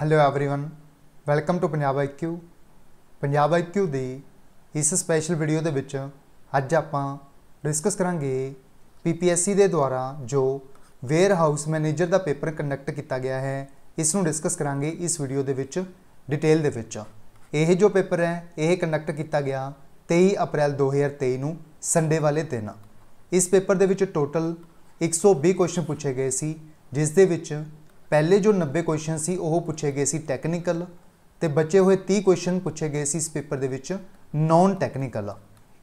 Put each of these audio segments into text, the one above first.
hello everyone welcome to Punjab IQ Punjab IQ ਦੀ ਇਸ special video ਦੇ ਵਿੱਚ ਅੱਜ ਆਪਾਂ ਡਿਸਕਸ ਕਰਾਂਗੇ ਪੀਪੀਐਸਸੀ ਦੇ ਦੁਆਰਾ ਜੋ ਵੇਅਰ ਹਾਊਸ ਮੈਨੇਜਰ ਦਾ ਪੇਪਰ ਕੰਡਕਟ ਕੀਤਾ ਗਿਆ ਹੈ ਇਸ ਨੂੰ ਡਿਸਕਸ ਕਰਾਂਗੇ ਇਸ ਵੀਡੀਓ ਦੇ ਵਿੱਚ ਡਿਟੇਲ ਦੇ ਵਿੱਚ ਇਹ ਜੋ ਪੇਪਰ ਹੈ ਇਹ ਕੰਡਕਟ ਕੀਤਾ ਗਿਆ 23 ਅਪ੍ਰੈਲ 2023 ਨੂੰ ਸੰਡੇ ਵਾਲੇ ਦਿਨ ਇਸ ਪੇਪਰ ਦੇ ਵਿੱਚ ਟੋਟਲ 120 ਕੁਐਸਚਨ ਪੁੱਛੇ ਗਏ ਸੀ ਜਿਸ ਦੇ ਵਿੱਚ ਪਹਿਲੇ ਜੋ 90 ਕੁਐਸਚਨ ਸੀ ਉਹ ਪੁੱਛੇ ਗਏ ਸੀ ਟੈਕਨੀਕਲ ਤੇ ਬਚੇ ਹੋਏ 30 ਕੁਐਸਚਨ ਪੁੱਛੇ ਗਏ ਸੀ ਇਸ ਪੇਪਰ ਦੇ ਵਿੱਚ ਨਾਨ ਟੈਕਨੀਕਲ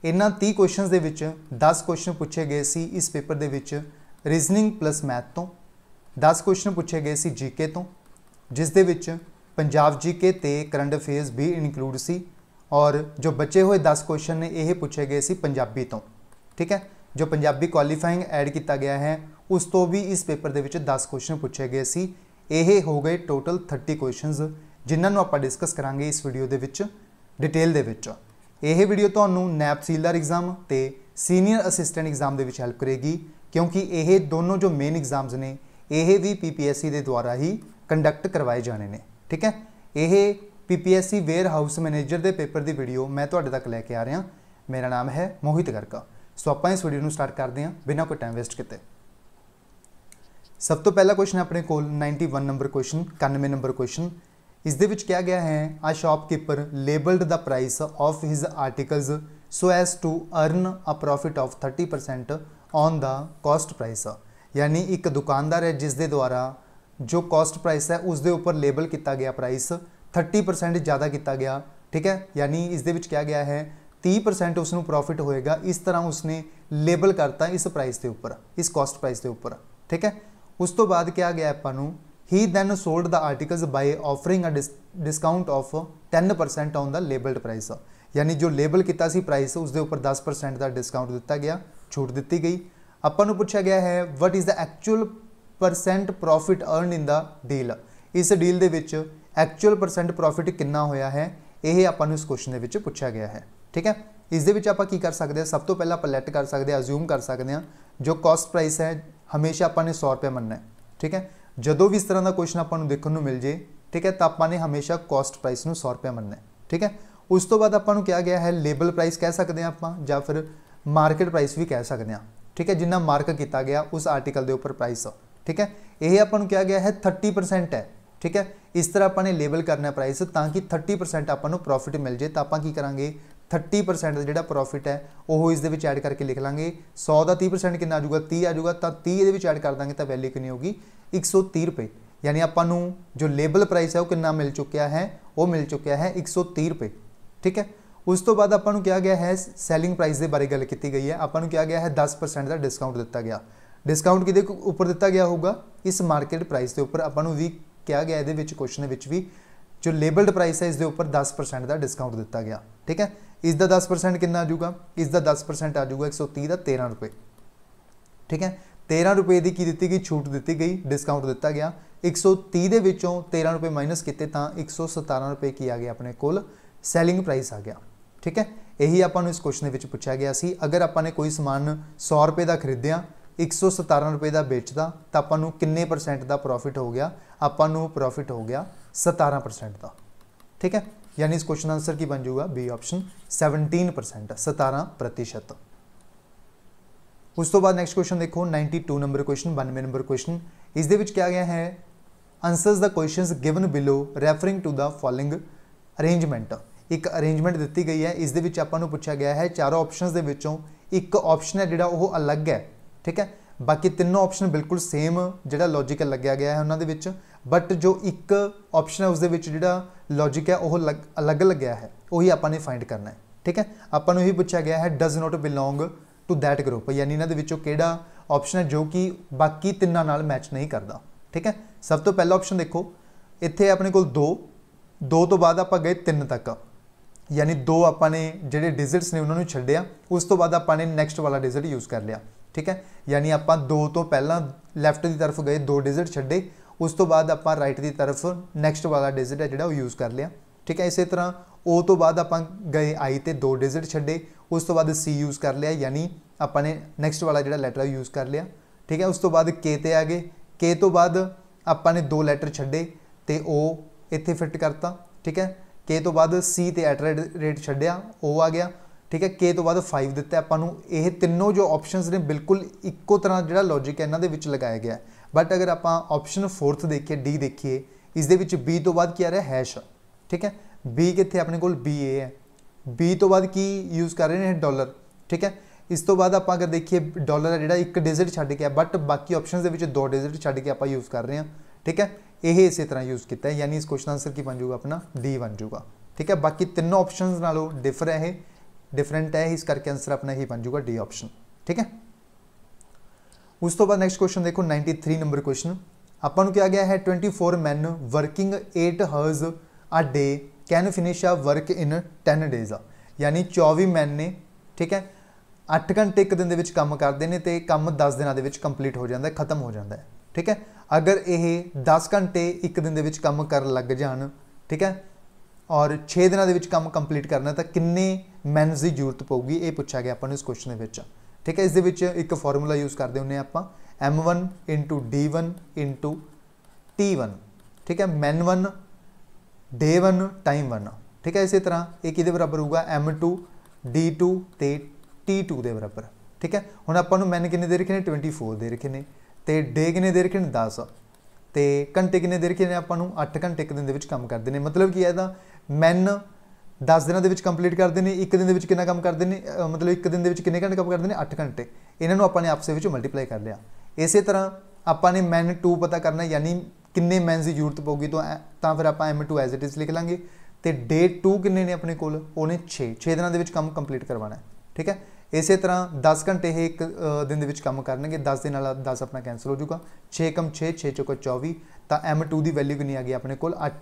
ਇਹਨਾਂ 30 ਕੁਐਸਚਨਸ ਦੇ ਵਿੱਚ 10 ਕੁਐਸਚਨ ਪੁੱਛੇ ਗਏ ਸੀ ਇਸ ਪੇਪਰ ਦੇ ਵਿੱਚ ਰੀਜ਼ਨਿੰਗ ਪਲੱਸ ਮੈਥ ਤੋਂ 10 ਕੁਐਸਚਨ ਪੁੱਛੇ ਗਏ ਸੀ ਜੀਕੇ ਤੋਂ ਜਿਸ ਦੇ ਵਿੱਚ ਪੰਜਾਬ ਜੀਕੇ ਤੇ ਕਰੰਟ ਅਫੇਅਰਸ ਵੀ ਇਨਕਲੂਡ ਸੀ ਔਰ ਜੋ ਬਚੇ ਹੋਏ 10 ਕੁਐਸਚਨ ਨੇ ਇਹ ਪੁੱਛੇ ਗਏ ਸੀ ਪੰਜਾਬੀ ਤੋਂ ਠੀਕ ਹੈ ਜੋ ਪੰਜਾਬੀ ਕੁਆਲੀਫਾਈਂਗ ਐਡ ਕੀਤਾ ਗਿਆ ਹੈ ਉਸ ਤੋਂ ਵੀ ਇਸ ਪੇਪਰ ਦੇ ਵਿੱਚ 10 ਕੁਐਸਚਨ ਪੁੱਛੇ ਗਏ ਸੀ ਇਹ ਹੋ ਗਏ ਟੋਟਲ 30 ਕੁਐਸਚਨਸ ਜਿਨ੍ਹਾਂ ਨੂੰ ਆਪਾਂ ਡਿਸਕਸ ਕਰਾਂਗੇ ਇਸ ਵੀਡੀਓ ਦੇ ਵਿੱਚ ਡਿਟੇਲ ਦੇ ਵਿੱਚ ਇਹ ਵੀਡੀਓ ਤੁਹਾਨੂੰ ਨੈਪ ਸੀਲਦਾਰ ਐਗਜ਼ਾਮ ਤੇ ਸੀਨੀਅਰ ਅਸਿਸਟੈਂਟ ਐਗਜ਼ਾਮ ਦੇ ਵਿੱਚ ਹੈਲਪ ਕਰੇਗੀ ਕਿਉਂਕਿ ਇਹ ਦੋਨੋਂ ਜੋ ਮੇਨ ਐਗਜ਼ਾਮਸ ਨੇ ਇਹ ਵੀ ਪੀਪੀਐਸਸੀ ਦੇ ਦੁਆਰਾ ਹੀ ਕੰਡਕਟ ਕਰਵਾਏ ਜਾਣੇ ਨੇ ਠੀਕ ਹੈ ਇਹ ਪੀਪੀਐਸਸੀ ਵੇਅਰ ਹਾਊਸ ਮੈਨੇਜਰ ਦੇ ਪੇਪਰ ਦੀ ਵੀਡੀਓ ਮੈਂ ਤੁਹਾਡੇ ਤੱਕ ਲੈ ਕੇ ਆ ਰਿਹਾ ਮੇਰਾ ਨਾਮ ਹੈ ਮੋਹਿਤ ਗਰਕਾ ਸੋ ਆਪਾਂ ਇਸ ਵੀਡੀਓ ਨੂੰ ਸਟਾਰਟ ਕਰਦੇ ਹਾਂ ਬਿਨਾਂ ਕੋਈ ਟਾਈਮ ਵੇਸਟ ਕੀਤੇ ਸਭ ਤੋਂ ਪਹਿਲਾ ਕੁਐਸਚਨ ਆਪਣੇ ਕੋਲ 91 ਨੰਬਰ ਕੁਐਸਚਨ 91 ਨੰਬਰ ਕੁਐਸਚਨ ਇਸ ਦੇ ਵਿੱਚ ਕਿਹਾ ਗਿਆ ਹੈ a shopkeeper labelled the price of his articles so as to earn a profit of 30% on the cost price ਯਾਨੀ ਇੱਕ ਦੁਕਾਨਦਾਰ ਹੈ ਜਿਸ ਦੇ ਦੁਆਰਾ ਜੋ ਕਾਸਟ ਪ੍ਰਾਈਸ ਹੈ ਉਸ ਦੇ ਉੱਪਰ ਲੇਬਲ ਕੀਤਾ ਗਿਆ ਪ੍ਰਾਈਸ 30% ਜ਼ਿਆਦਾ ਕੀਤਾ ਗਿਆ ਠੀਕ ਹੈ ਯਾਨੀ ਇਸ ਦੇ ਵਿੱਚ ਕਿਹਾ ਗਿਆ ਹੈ 30% ਉਸ ਨੂੰ ਪ੍ਰੋਫਿਟ ਹੋਏਗਾ ਇਸ ਤਰ੍ਹਾਂ ਉਸ ਨੇ ਲੇਬਲ ਕਰਤਾ ਇਸ ਪ੍ਰਾਈਸ ਦੇ ਉੱਪਰ ਇਸ ਕਾਸਟ ਪ੍ਰਾਈਸ ਦੇ ਉੱਪਰ ਠੀਕ ਹੈ ਉਸ ਤੋਂ ਬਾਅਦ ਕਿਹਾ ਗਿਆ ਆਪਾਂ ਨੂੰ he then sold the articles by offering a discount of 10% on the labelled price ਯਾਨੀ ਜੋ ਲੇਬਲ ਕੀਤਾ ਸੀ ਪ੍ਰਾਈਸ ਉਸ ਦੇ ਉੱਪਰ 10% ਦਾ ਡਿਸਕਾਊਂਟ ਦਿੱਤਾ ਗਿਆ ਛੋਟ ਦਿੱਤੀ ਗਈ ਆਪਾਂ ਨੂੰ ਪੁੱਛਿਆ ਗਿਆ ਹੈ what is the actual percent profit earn in the deal ਇਸ ਡੀਲ ਦੇ ਵਿੱਚ ਐਕਚੁਅਲ ਪਰਸੈਂਟ ਪ੍ਰੋਫਿਟ ਕਿੰਨਾ ਹੋਇਆ ਹੈ ਇਹ ਆਪਾਂ ਨੂੰ ਇਸ ਕੁਐਸਚਨ ਦੇ ਵਿੱਚ ਪੁੱਛਿਆ ਗਿਆ ਹੈ ਠੀਕ ਹੈ ਇਸ ਦੇ ਵਿੱਚ ਆਪਾਂ ਕੀ ਕਰ ਸਕਦੇ ਹਾਂ ਸਭ ਤੋਂ ਪਹਿਲਾਂ ਆਪਾਂ ਲੈਟ ਕਰ ਸਕਦੇ ਹਾਂ ਅਸਿਊਮ ਕਰ ਸਕਦੇ ਹਾਂ ਜੋ ਕਾਸਟ ਪ੍ਰਾਈਸ ਹੈ ਹਮੇਸ਼ਾ ਆਪਾਂ ਨੇ 100 ਰੁਪਏ ਮੰਨਣਾ ਹੈ ਠੀਕ ਹੈ ਜਦੋਂ ਵੀ ਇਸ ਤਰ੍ਹਾਂ ਦਾ ਕੁਐਸਚਨ ਆਪਾਂ ਨੂੰ ਦੇਖਣ ਨੂੰ ਮਿਲ ਜੇ ਠੀਕ ਹੈ ਤਾਂ ਆਪਾਂ ਨੇ ਹਮੇਸ਼ਾ ਕੋਸਟ ਪ੍ਰਾਈਸ ਨੂੰ 100 ਰੁਪਏ ਮੰਨਣਾ ਹੈ ਠੀਕ ਹੈ ਉਸ ਤੋਂ ਬਾਅਦ ਆਪਾਂ ਨੂੰ ਕਿਹਾ ਗਿਆ ਹੈ ਲੇਬਲ ਪ੍ਰਾਈਸ ਕਹਿ ਸਕਦੇ ਆ ਆਪਾਂ ਜਾਂ ਫਿਰ ਮਾਰਕੀਟ ਪ੍ਰਾਈਸ ਵੀ ਕਹਿ ਸਕਦੇ ਆ ਠੀਕ ਹੈ ਜਿੰਨਾ ਮਾਰਕ ਕੀਤਾ ਗਿਆ ਉਸ ਆਰਟੀਕਲ ਦੇ ਉੱਪਰ ਪ੍ਰਾਈਸ ਠੀਕ ਹੈ ਇਹ ਆਪਾਂ ਨੂੰ ਕਿਹਾ ਗਿਆ ਹੈ 30% ਹੈ ਠੀਕ ਹੈ ਇਸ ਤਰ੍ਹਾਂ ਆਪਾਂ ਨੇ ਲੇਬਲ ਕਰਨਾ ਪ੍ਰਾਈਸ ਤਾਂ ਕਿ 30% ਆਪਾਂ ਨੂੰ ਪ੍ਰੋਫਿਟ ਮਿਲ ਜੇ ਤਾਂ ਆਪਾਂ ਕੀ ਕਰਾਂਗੇ 30% ਜਿਹੜਾ ਪ੍ਰੋਫਿਟ ਹੈ ਉਹ ਇਸ ਦੇ ਵਿੱਚ ਐਡ ਕਰਕੇ ਲਿਖ ਲਾਂਗੇ 100 ਦਾ 30% ਕਿੰਨਾ ਆ ਜਾਊਗਾ 30 ਆ ਜਾਊਗਾ ਤਾਂ 30 ਇਹਦੇ ਵਿੱਚ ਐਡ ਕਰ ਦਾਂਗੇ ਤਾਂ ਵੈਲਿਊ ਕਿੰਨੀ ਹੋਗੀ 130 ਰੁਪਏ ਯਾਨੀ ਆਪਾਂ ਨੂੰ ਜੋ ਲੇਬਲ ਪ੍ਰਾਈਸ ਹੈ ਉਹ ਕਿੰਨਾ ਮਿਲ ਚੁੱਕਿਆ ਹੈ ਉਹ ਮਿਲ ਚੁੱਕਿਆ ਹੈ 130 ਰੁਪਏ ਠੀਕ ਹੈ ਉਸ ਤੋਂ ਬਾਅਦ ਆਪਾਂ ਨੂੰ ਕਿਹਾ ਗਿਆ ਹੈ ਸੈਲਿੰਗ ਪ੍ਰਾਈਸ ਦੇ ਬਾਰੇ ਗੱਲ ਕੀਤੀ ਗਈ ਹੈ ਆਪਾਂ ਨੂੰ ਕਿਹਾ ਗਿਆ ਹੈ 10% ਦਾ ਡਿਸਕਾਊਂਟ ਦਿੱਤਾ ਗਿਆ ਡਿਸਕਾਊਂਟ ਕਿਹਦੇ ਉੱਪਰ ਦਿੱਤਾ ਗਿਆ ਹੋਊਗਾ ਇਸ ਮਾਰਕੀਟ ਪ੍ਰਾਈਸ ਦੇ ਉੱਪਰ ਆਪਾਂ ਨੂੰ ਵੀ ਕਿਹਾ ਗਿਆ ਇਹਦੇ ਵਿੱਚ ਕੁਐਸਚਨ ਵਿੱਚ ਵੀ ਜੋ ਲੇਬਲਡ ਪ੍ਰਾਈਸ ਹੈ ਇਸ ਦੇ ਉੱਪਰ 10% ਦਾ ਡਿਸਕਾਊਂਟ ਦਿੱਤਾ ਗਿਆ ਠੀਕ ਹੈ ਇਸ ਦਾ 10% ਕਿੰਨਾ ਆ ਜਾਊਗਾ ਇਸ ਦਾ 10% ਆ ਜਾਊਗਾ 130 ਦਾ 13 ਰੁਪਏ ਠੀਕ ਹੈ 13 ਰੁਪਏ ਦੀ ਕੀ ਦਿੱਤੀ ਗਈ ਛੂਟ ਦਿੱਤੀ ਗਈ ਡਿਸਕਾਊਂਟ ਦਿੱਤਾ ਗਿਆ 130 ਦੇ ਵਿੱਚੋਂ 13 ਰੁਪਏ ਮਾਈਨਸ ਕੀਤੇ ਤਾਂ 117 ਰੁਪਏ ਕੀ ਆ ਗਿਆ ਆਪਣੇ ਕੋਲ ਸੈਲਿੰਗ ਪ੍ਰਾਈਸ ਆ ਗਿਆ ਠੀਕ ਹੈ ਇਹੀ ਆਪਾਂ ਨੂੰ ਇਸ ਕੁਐਸਚਨ ਦੇ ਵਿੱਚ ਪੁੱਛਿਆ ਗਿਆ ਸੀ ਅਗਰ ਆਪਾਂ ਨੇ ਕੋਈ ਸਮਾਨ 100 ਰੁਪਏ ਦਾ ਖਰੀਦਿਆ 117 ਰੁਪਏ ਦਾ ਵੇਚਦਾ ਤਾਂ ਆਪਾਂ ਨੂੰ ਕਿੰਨੇ ਪਰਸੈਂਟ ਦਾ ਪ੍ਰੋਫਿਟ ਹੋ ਗਿਆ ਆਪਾਂ ਨੂੰ ਪ੍ਰੋਫਿਟ ਹੋ ਗਿਆ 17% ਦਾ ਠੀਕ ਹੈ ਯਾਨੀ ਇਸ ਕੁਐਸਚਨ ਆਨਸਰ ਕੀ ਬਣ ਜਾਊਗਾ ਬੀ ਆਪਸ਼ਨ 17 17% ਉਸ ਤੋਂ ਬਾਅਦ ਨੈਕਸਟ ਕੁਐਸਚਨ ਦੇਖੋ 92 ਨੰਬਰ ਕੁਐਸਚਨ 92 ਨੰਬਰ ਕੁਐਸਚਨ ਇਸ ਦੇ ਵਿੱਚ ਕਿਹਾ ਗਿਆ ਹੈ answers the questions given below referring to the following arrangement ਇੱਕ ਅਰੇਂਜਮੈਂਟ ਦਿੱਤੀ ਗਈ ਹੈ ਇਸ ਦੇ ਵਿੱਚ ਆਪਾਂ ਨੂੰ ਪੁੱਛਿਆ ਗਿਆ ਹੈ ਚਾਰੋਂ ਆਪਸ਼ਨਸ ਦੇ ਵਿੱਚੋਂ ਇੱਕ ਆਪਸ਼ਨ ਹੈ ਜਿਹੜਾ ਉਹ ਅਲੱਗ ਹੈ ਠੀਕ ਹੈ ਬਾਕੀ ਤਿੰਨੋਂ ਆਪਸ਼ਨ ਬਿਲਕੁਲ ਸੇਮ ਜਿਹੜਾ ਲੌਜੀਕਲ ਲੱਗਿਆ ਗਿਆ ਹੈ ਉਹਨਾਂ ਦੇ ਵਿੱਚ ਬਟ ਜੋ ਇੱਕ ਆਪਸ਼ਨ ਹੈ ਉਸ ਦੇ ਵਿੱਚ ਜਿਹੜਾ ਲੌਜੀਕ ਹੈ ਉਹ ਅਲੱਗ ਲੱਗਿਆ ਹੈ ਉਹੀ ਆਪਾਂ ਨੇ ਫਾਈਂਡ ਕਰਨਾ ਹੈ ਠੀਕ ਹੈ ਆਪਾਂ ਨੂੰ ਇਹ ਪੁੱਛਿਆ ਗਿਆ ਹੈ does not belong to that group ਯਾਨੀ ਇਹਨਾਂ ਦੇ ਵਿੱਚੋਂ ਕਿਹੜਾ ਆਪਸ਼ਨ ਹੈ ਜੋ ਕਿ ਬਾਕੀ ਤਿੰਨਾਂ ਨਾਲ ਮੈਚ ਨਹੀਂ ਕਰਦਾ ਠੀਕ ਹੈ ਸਭ ਤੋਂ ਪਹਿਲਾ ਆਪਸ਼ਨ ਦੇਖੋ ਇੱਥੇ ਆਪਣੇ ਕੋਲ 2 2 ਤੋਂ ਬਾਅਦ ਆਪਾਂ ਗਏ 3 ਤੱਕ ਯਾਨੀ 2 ਆਪਾਂ ਨੇ ਜਿਹੜੇ ਡਿਜਿਟਸ ਨੇ ਉਹਨਾਂ ਨੂੰ ਛੱਡਿਆ ਉਸ ਤੋਂ ਬਾਅਦ ਆਪਾਂ ਨੇ ਨੈਕਸਟ ਵਾਲਾ ਡਿਜਿਟ ਯੂਜ਼ ਕਰ ਲਿਆ ਠੀਕ ਹੈ ਯਾਨੀ ਆਪਾਂ 2 ਤੋਂ ਪਹਿਲਾਂ ਲੈਫਟ ਦੀ ਤਰਫ ਗਏ 2 ਡਿਜਿਟ ਛੱਡੇ ਉਸ ਤੋਂ ਬਾਅਦ ਆਪਾਂ ਰਾਈਟ ਦੀ ਤਰਫ ਨੈਕਸਟ ਵਾਲਾ ਡਿਜਿਟ ਹੈ ਜਿਹੜਾ ਉਹ ਯੂਜ਼ ਕਰ ਲਿਆ ਠੀਕ ਹੈ ਇਸੇ ਤਰ੍ਹਾਂ ਉਹ ਤੋਂ ਬਾਅਦ ਆਪਾਂ ਗਏ ਆਈ ਤੇ ਦੋ ਡਿਜਿਟ ਛੱਡੇ ਉਸ ਤੋਂ ਬਾਅਦ ਸੀ ਯੂਜ਼ ਕਰ ਲਿਆ ਯਾਨੀ ਆਪਾਂ ਨੇ ਨੈਕਸਟ ਵਾਲਾ ਜਿਹੜਾ ਲੈਟਰ ਯੂਜ਼ ਕਰ ਲਿਆ ਠੀਕ ਹੈ ਉਸ ਤੋਂ ਬਾਅਦ ਕੇ ਤੇ ਆ ਗਏ ਕੇ ਤੋਂ ਬਾਅਦ ਆਪਾਂ ਨੇ ਦੋ ਲੈਟਰ ਛੱਡੇ ਤੇ ਉਹ ਇੱਥੇ ਫਿੱਟ ਕਰਤਾ ਠੀਕ ਹੈ ਕੇ ਤੋਂ ਬਾਅਦ ਸੀ ਤੇ ਐਟ ਰੇਟ ਛੱਡਿਆ ਉਹ ਆ ਗਿਆ ਠੀਕ ਹੈ ਕੇ ਤੋਂ ਬਾਅਦ 5 ਦਿੱਤਾ ਆਪਾਂ ਨੂੰ ਇਹ ਤਿੰਨੋਂ ਜੋ ਆਪਸ਼ਨਸ ਨੇ ਬਿਲਕੁਲ ਇੱਕੋ ਤਰ੍ਹਾਂ ਜਿਹੜਾ ਲੌਜੀਕ ਹੈ ਇਹਨਾਂ ਦੇ ਵਿੱਚ ਲਗਾਇਆ ਗਿਆ ਹੈ ਬਟ ਅਗਰ ਆਪਾਂ ਆਪਸ਼ਨ 4th ਦੇਖੀਏ ਡੀ ਦੇਖੀਏ ਇਸ ਦੇ ਵਿੱਚ B ਤੋਂ ਬਾਅਦ ਕੀ ਆ ਰਿਹਾ ਹੈਸ਼ ਠੀਕ ਹੈ B ਕਿੱਥੇ ਆਪਣੇ ਕੋਲ BA ਹੈ B ਤੋਂ ਬਾਅਦ ਕੀ ਯੂਜ਼ ਕਰ ਰਹੇ ਨੇ ਡਾਲਰ ਠੀਕ ਹੈ ਇਸ ਤੋਂ ਬਾਅਦ ਆਪਾਂ ਅਗਰ ਦੇਖੀਏ ਡਾਲਰ ਹੈ ਜਿਹੜਾ ਇੱਕ ਡਿਜਿਟ ਛੱਡ ਗਿਆ ਬਟ ਬਾਕੀ ਆਪਸ਼ਨਸ ਦੇ ਵਿੱਚ ਦੋ ਡਿਜਿਟ ਛੱਡ ਕੇ ਆਪਾਂ ਯੂਜ਼ ਕਰ ਰਹੇ ਹਾਂ ਠੀਕ ਹੈ ਇਹ ਇਸੇ ਤਰ੍ਹਾਂ ਯੂਜ਼ ਕੀਤਾ ਹੈ ਯਾਨੀ ਇਸ ਕੁਐਸਚਨ ਆਨਸਰ ਕੀ ਬਣ ਜਾਊਗਾ ਆਪਣਾ D ਬਣ ਜਾਊਗਾ ਠੀਕ ਹੈ ਬਾਕੀ ਤਿੰਨੋਂ ਆਪਸ਼ਨਸ ਨਾਲੋਂ ਡਿਫਰ ਹੈ ਇਹ ਡਿਫਰੈਂਟ ਹੈ ਇਸ ਕਰਕੇ ਆਨਸਰ ਆਪਣਾ ਹੀ ਬਣ ਜਾਊਗਾ D ਆਪਸ਼ਨ ਠੀਕ ਹੈ ਉਸ ਤੋਂ ਬਾਅਦ ਨੈਕਸਟ ਕੁਐਸਚਨ ਦੇਖੋ 93 ਨੰਬਰ ਕੁਐਸਚਨ ਆਪਾਂ ਨੂੰ ਕਿਹਾ ਗਿਆ ਹੈ 24 men working 8 hours a day can finish a work in 10 days ਯਾਨੀ 24 men ਨੇ ਠੀਕ ਹੈ 8 ਘੰਟੇ ਇੱਕ ਦਿਨ ਦੇ ਵਿੱਚ ਕੰਮ ਕਰਦੇ ਨੇ ਤੇ ਕੰਮ 10 ਦਿਨਾਂ ਦੇ ਵਿੱਚ ਕੰਪਲੀਟ ਹੋ ਜਾਂਦਾ ਹੈ ਖਤਮ ਹੋ ਜਾਂਦਾ ਹੈ ਠੀਕ ਹੈ ਅਗਰ ਇਹ 10 ਘੰਟੇ ਇੱਕ ਦਿਨ ਦੇ ਵਿੱਚ ਕੰਮ ਕਰਨ ਲੱਗ ਜਾਣ ਠੀਕ ਹੈ ਔਰ 6 ਦਿਨਾਂ ਦੇ ਵਿੱਚ ਕੰਮ ਕੰਪਲੀਟ ਕਰਨਾ ਤਾਂ ਕਿੰਨੇ ਮੈਨਸ ਦੀ ਜ਼ਰੂਰਤ ਪਊਗੀ ਇਹ ਪੁੱਛਿਆ ਗਿਆ ਆਪਾਂ ਨੂੰ ਇਸ ਕੁਐਸਚਨ ਦੇ ਵਿੱਚ ਠੀਕ ਹੈ ਇਸ ਦੇ ਵਿੱਚ ਇੱਕ ਫਾਰਮੂਲਾ ਯੂਜ਼ ਕਰਦੇ ਹੁੰਨੇ ਆਪਾਂ m1 d1 t1 ਠੀਕ ਹੈ men1 day1 time1 ਠੀਕ ਹੈ ਇਸੇ ਤਰ੍ਹਾਂ ਇਹ ਕਿਹਦੇ ਬਰਾਬਰ ਹੋਊਗਾ m2 d2 ਤੇ t2 ਦੇ ਬਰਾਬਰ ਠੀਕ ਹੈ ਹੁਣ ਆਪਾਂ ਨੂੰ men ਕਿੰਨੇ ਦੇ ਰੱਖੇ ਨੇ 24 ਦੇ ਰੱਖੇ ਨੇ ਤੇ day ਕਿੰਨੇ ਦੇ ਰੱਖੇ ਨੇ 10 ਤੇ ਘੰਟੇ ਕਿੰਨੇ ਦੇ ਰੱਖੇ ਨੇ ਆਪਾਂ ਨੂੰ 8 ਘੰਟੇ ਇੱਕ ਦਿਨ ਦੇ ਵਿੱਚ ਕੰਮ ਕਰਦੇ ਨੇ ਮਤਲਬ ਕੀ ਹੈ ਇਹਦਾ men 10 ਦਿਨਾਂ ਦੇ ਵਿੱਚ ਕੰਪਲੀਟ ਕਰਦੇ ਨੇ ਇੱਕ ਦਿਨ ਦੇ ਵਿੱਚ ਕਿੰਨਾ ਕੰਮ ਕਰਦੇ ਨੇ ਮਤਲਬ ਇੱਕ ਦਿਨ ਦੇ ਵਿੱਚ ਕਿੰਨੇ ਘੰਟੇ ਕੰਮ ਕਰਦੇ ਨੇ 8 ਘੰਟੇ ਇਹਨਾਂ ਨੂੰ ਆਪਾਂ ਨੇ ਆਪਸੇ ਵਿੱਚ ਮਲਟੀਪਲਾਈ ਕਰ ਲਿਆ ਇਸੇ ਤਰ੍ਹਾਂ ਆਪਾਂ ਨੇ ਮੈਨ 2 ਪਤਾ ਕਰਨਾ ਯਾਨੀ ਕਿੰਨੇ ਮੈਨਸ ਦੀ ਜ਼ਰੂਰਤ ਪਊਗੀ ਤਾਂ ਤਾਂ ਫਿਰ ਆਪਾਂ M2 ਐਜ਼ ਇਟ ਇਜ਼ ਲਿਖ ਲਾਂਗੇ ਤੇ ਡੇ 2 ਕਿੰਨੇ ਨੇ ਆਪਣੇ ਕੋਲ ਉਹਨੇ 6 6 ਦਿਨਾਂ ਦੇ ਵਿੱਚ ਕੰਮ ਕੰਪਲੀਟ ਕਰਵਾਣਾ ਹੈ ਠੀਕ ਹੈ ਇਸੇ ਤਰ੍ਹਾਂ 10 ਘੰਟੇ ਇਹ ਇੱਕ ਦਿਨ ਦੇ ਵਿੱਚ ਕੰਮ ਕਰਨਗੇ 10 ਦਿਨ ਵਾਲਾ 10 ਆਪਣਾ ਕੈਨਸਲ ਹੋ ਜਾਊਗਾ 6 ਕਮ 6 6 ਚੌਕਾ 24 ਤਾਂ M2 ਦੀ ਵੈਲਿਊ ਕਿੰਨੀ ਆ ਗਈ ਆਪਣੇ ਕੋਲ 8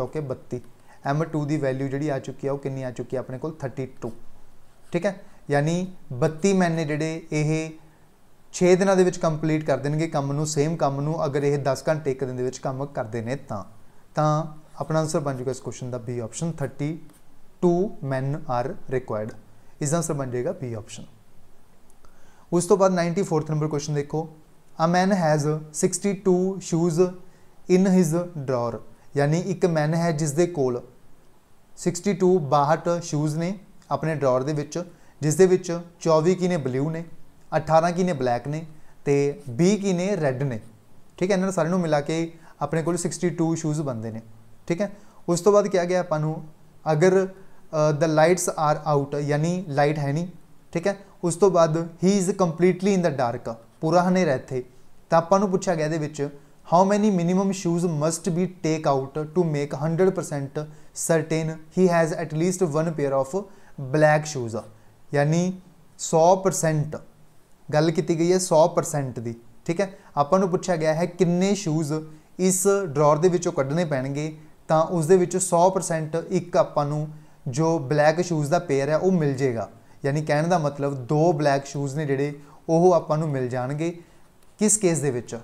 4 32 M2 ਦੀ ਵੈਲਿਊ ਜਿਹੜੀ ਆ ਚੁੱਕੀ ਆ ਉਹ ਕਿੰਨੀ ਆ ਚੁੱਕੀ ਆ ਆਪਣੇ ਕੋਲ 32 ਠੀਕ ਹੈ ਯਾਨੀ 32 ਮਹੀਨੇ ਜਿਹੜੇ ਇਹ 6 ਦਿਨਾਂ ਦੇ ਵਿੱਚ ਕੰਪਲੀਟ ਕਰ ਦੇਣਗੇ ਕੰਮ ਨੂੰ ਸੇਮ ਕੰਮ ਨੂੰ ਅਗਰ ਇਹ 10 ਘੰਟੇ ਇੱਕ ਦਿਨ ਦੇ ਵਿੱਚ ਕੰਮ ਕਰਦੇ ਨੇ ਤਾਂ ਤਾਂ ਆਪਣਾ ਆਨਸਰ ਬਣ ਜੂਗਾ ਇਸ ਕੁਐਸਚਨ ਦਾ B option 32 men are required ਇਸ ਦਾ ਆਨਸਰ ਬਣ ਜਾਏਗਾ ਬੀ ਆਪਸ਼ਨ ਉਸ ਤੋਂ ਬਾਅਦ 94th ਨੰਬਰ ਕੁਐਸਚਨ ਦੇਖੋ a man has 62 shoes in his drawer ਯਾਨੀ ਇੱਕ ਮੈਨ ਹੈ ਜਿਸ ਦੇ ਕੋਲ 62 62 ਸ਼ੂਜ਼ ਨੇ ਆਪਣੇ ਡਰਾਅਰ ਦੇ ਵਿੱਚ ਜਿਸ ਦੇ ਵਿੱਚ 24 ਕੀ ਨੇ ਬਲੂ ਨੇ 18 ਕੀ ਨੇ ਬਲੈਕ ਨੇ ਤੇ 20 ਕੀ ਨੇ ਰੈੱਡ ਨੇ ਠੀਕ ਹੈ ਇਹਨਾਂ ਸਾਰਿਆਂ ਨੂੰ ਮਿਲਾ ਕੇ ਆਪਣੇ ਕੋਲ 62 ਸ਼ੂਜ਼ ਬੰਦੇ ਨੇ ਠੀਕ ਹੈ ਉਸ ਤੋਂ ਬਾਅਦ ਕਿਹਾ ਗਿਆ ਆਪਾਂ ਨੂੰ ਅਗਰ ਦ ਲਾਈਟਸ ਆਰ ਆਊਟ ਯਾਨੀ ਲਾਈਟ ਹੈ ਨਹੀਂ ਠੀਕ ਹੈ ਉਸ ਤੋਂ ਬਾਅਦ he is completely in the dark ਪੂਰਾ ਹਨੇਰਾ ਇੱਥੇ ਤਾਂ ਆਪਾਂ ਨੂੰ ਪੁੱਛਿਆ ਗਿਆ ਇਹਦੇ ਵਿੱਚ how many minimum shoes must be take out to make 100% certain he has at least one pair of black shoes ਯਾਨੀ 100% ਗੱਲ ਕੀਤੀ ਗਈ ਹੈ 100% ਦੀ ਠੀਕ ਹੈ ਆਪਾਂ ਨੂੰ ਪੁੱਛਿਆ ਗਿਆ ਹੈ ਕਿੰਨੇ ਸ਼ੂਜ਼ ਇਸ ਡਰਾਅਰ ਦੇ ਵਿੱਚੋਂ ਕੱਢਣੇ ਪੈਣਗੇ ਤਾਂ ਉਸ ਦੇ ਵਿੱਚੋਂ 100% ਇੱਕ ਆਪਾਂ ਨੂੰ ਜੋ ਬਲੈਕ ਸ਼ੂਜ਼ ਦਾ ਪੇਅਰ ਹੈ ਉਹ ਮਿਲ ਜੇਗਾ ਯਾਨੀ ਕਹਿਣ ਦਾ ਮਤਲਬ ਦੋ ਬਲੈਕ ਸ਼ੂਜ਼ ਨੇ ਜਿਹੜੇ ਉਹ ਆਪਾਂ ਨੂੰ ਮਿਲ ਜਾਣਗੇ ਕਿਸ ਕੇਸ ਦੇ ਵਿੱਚ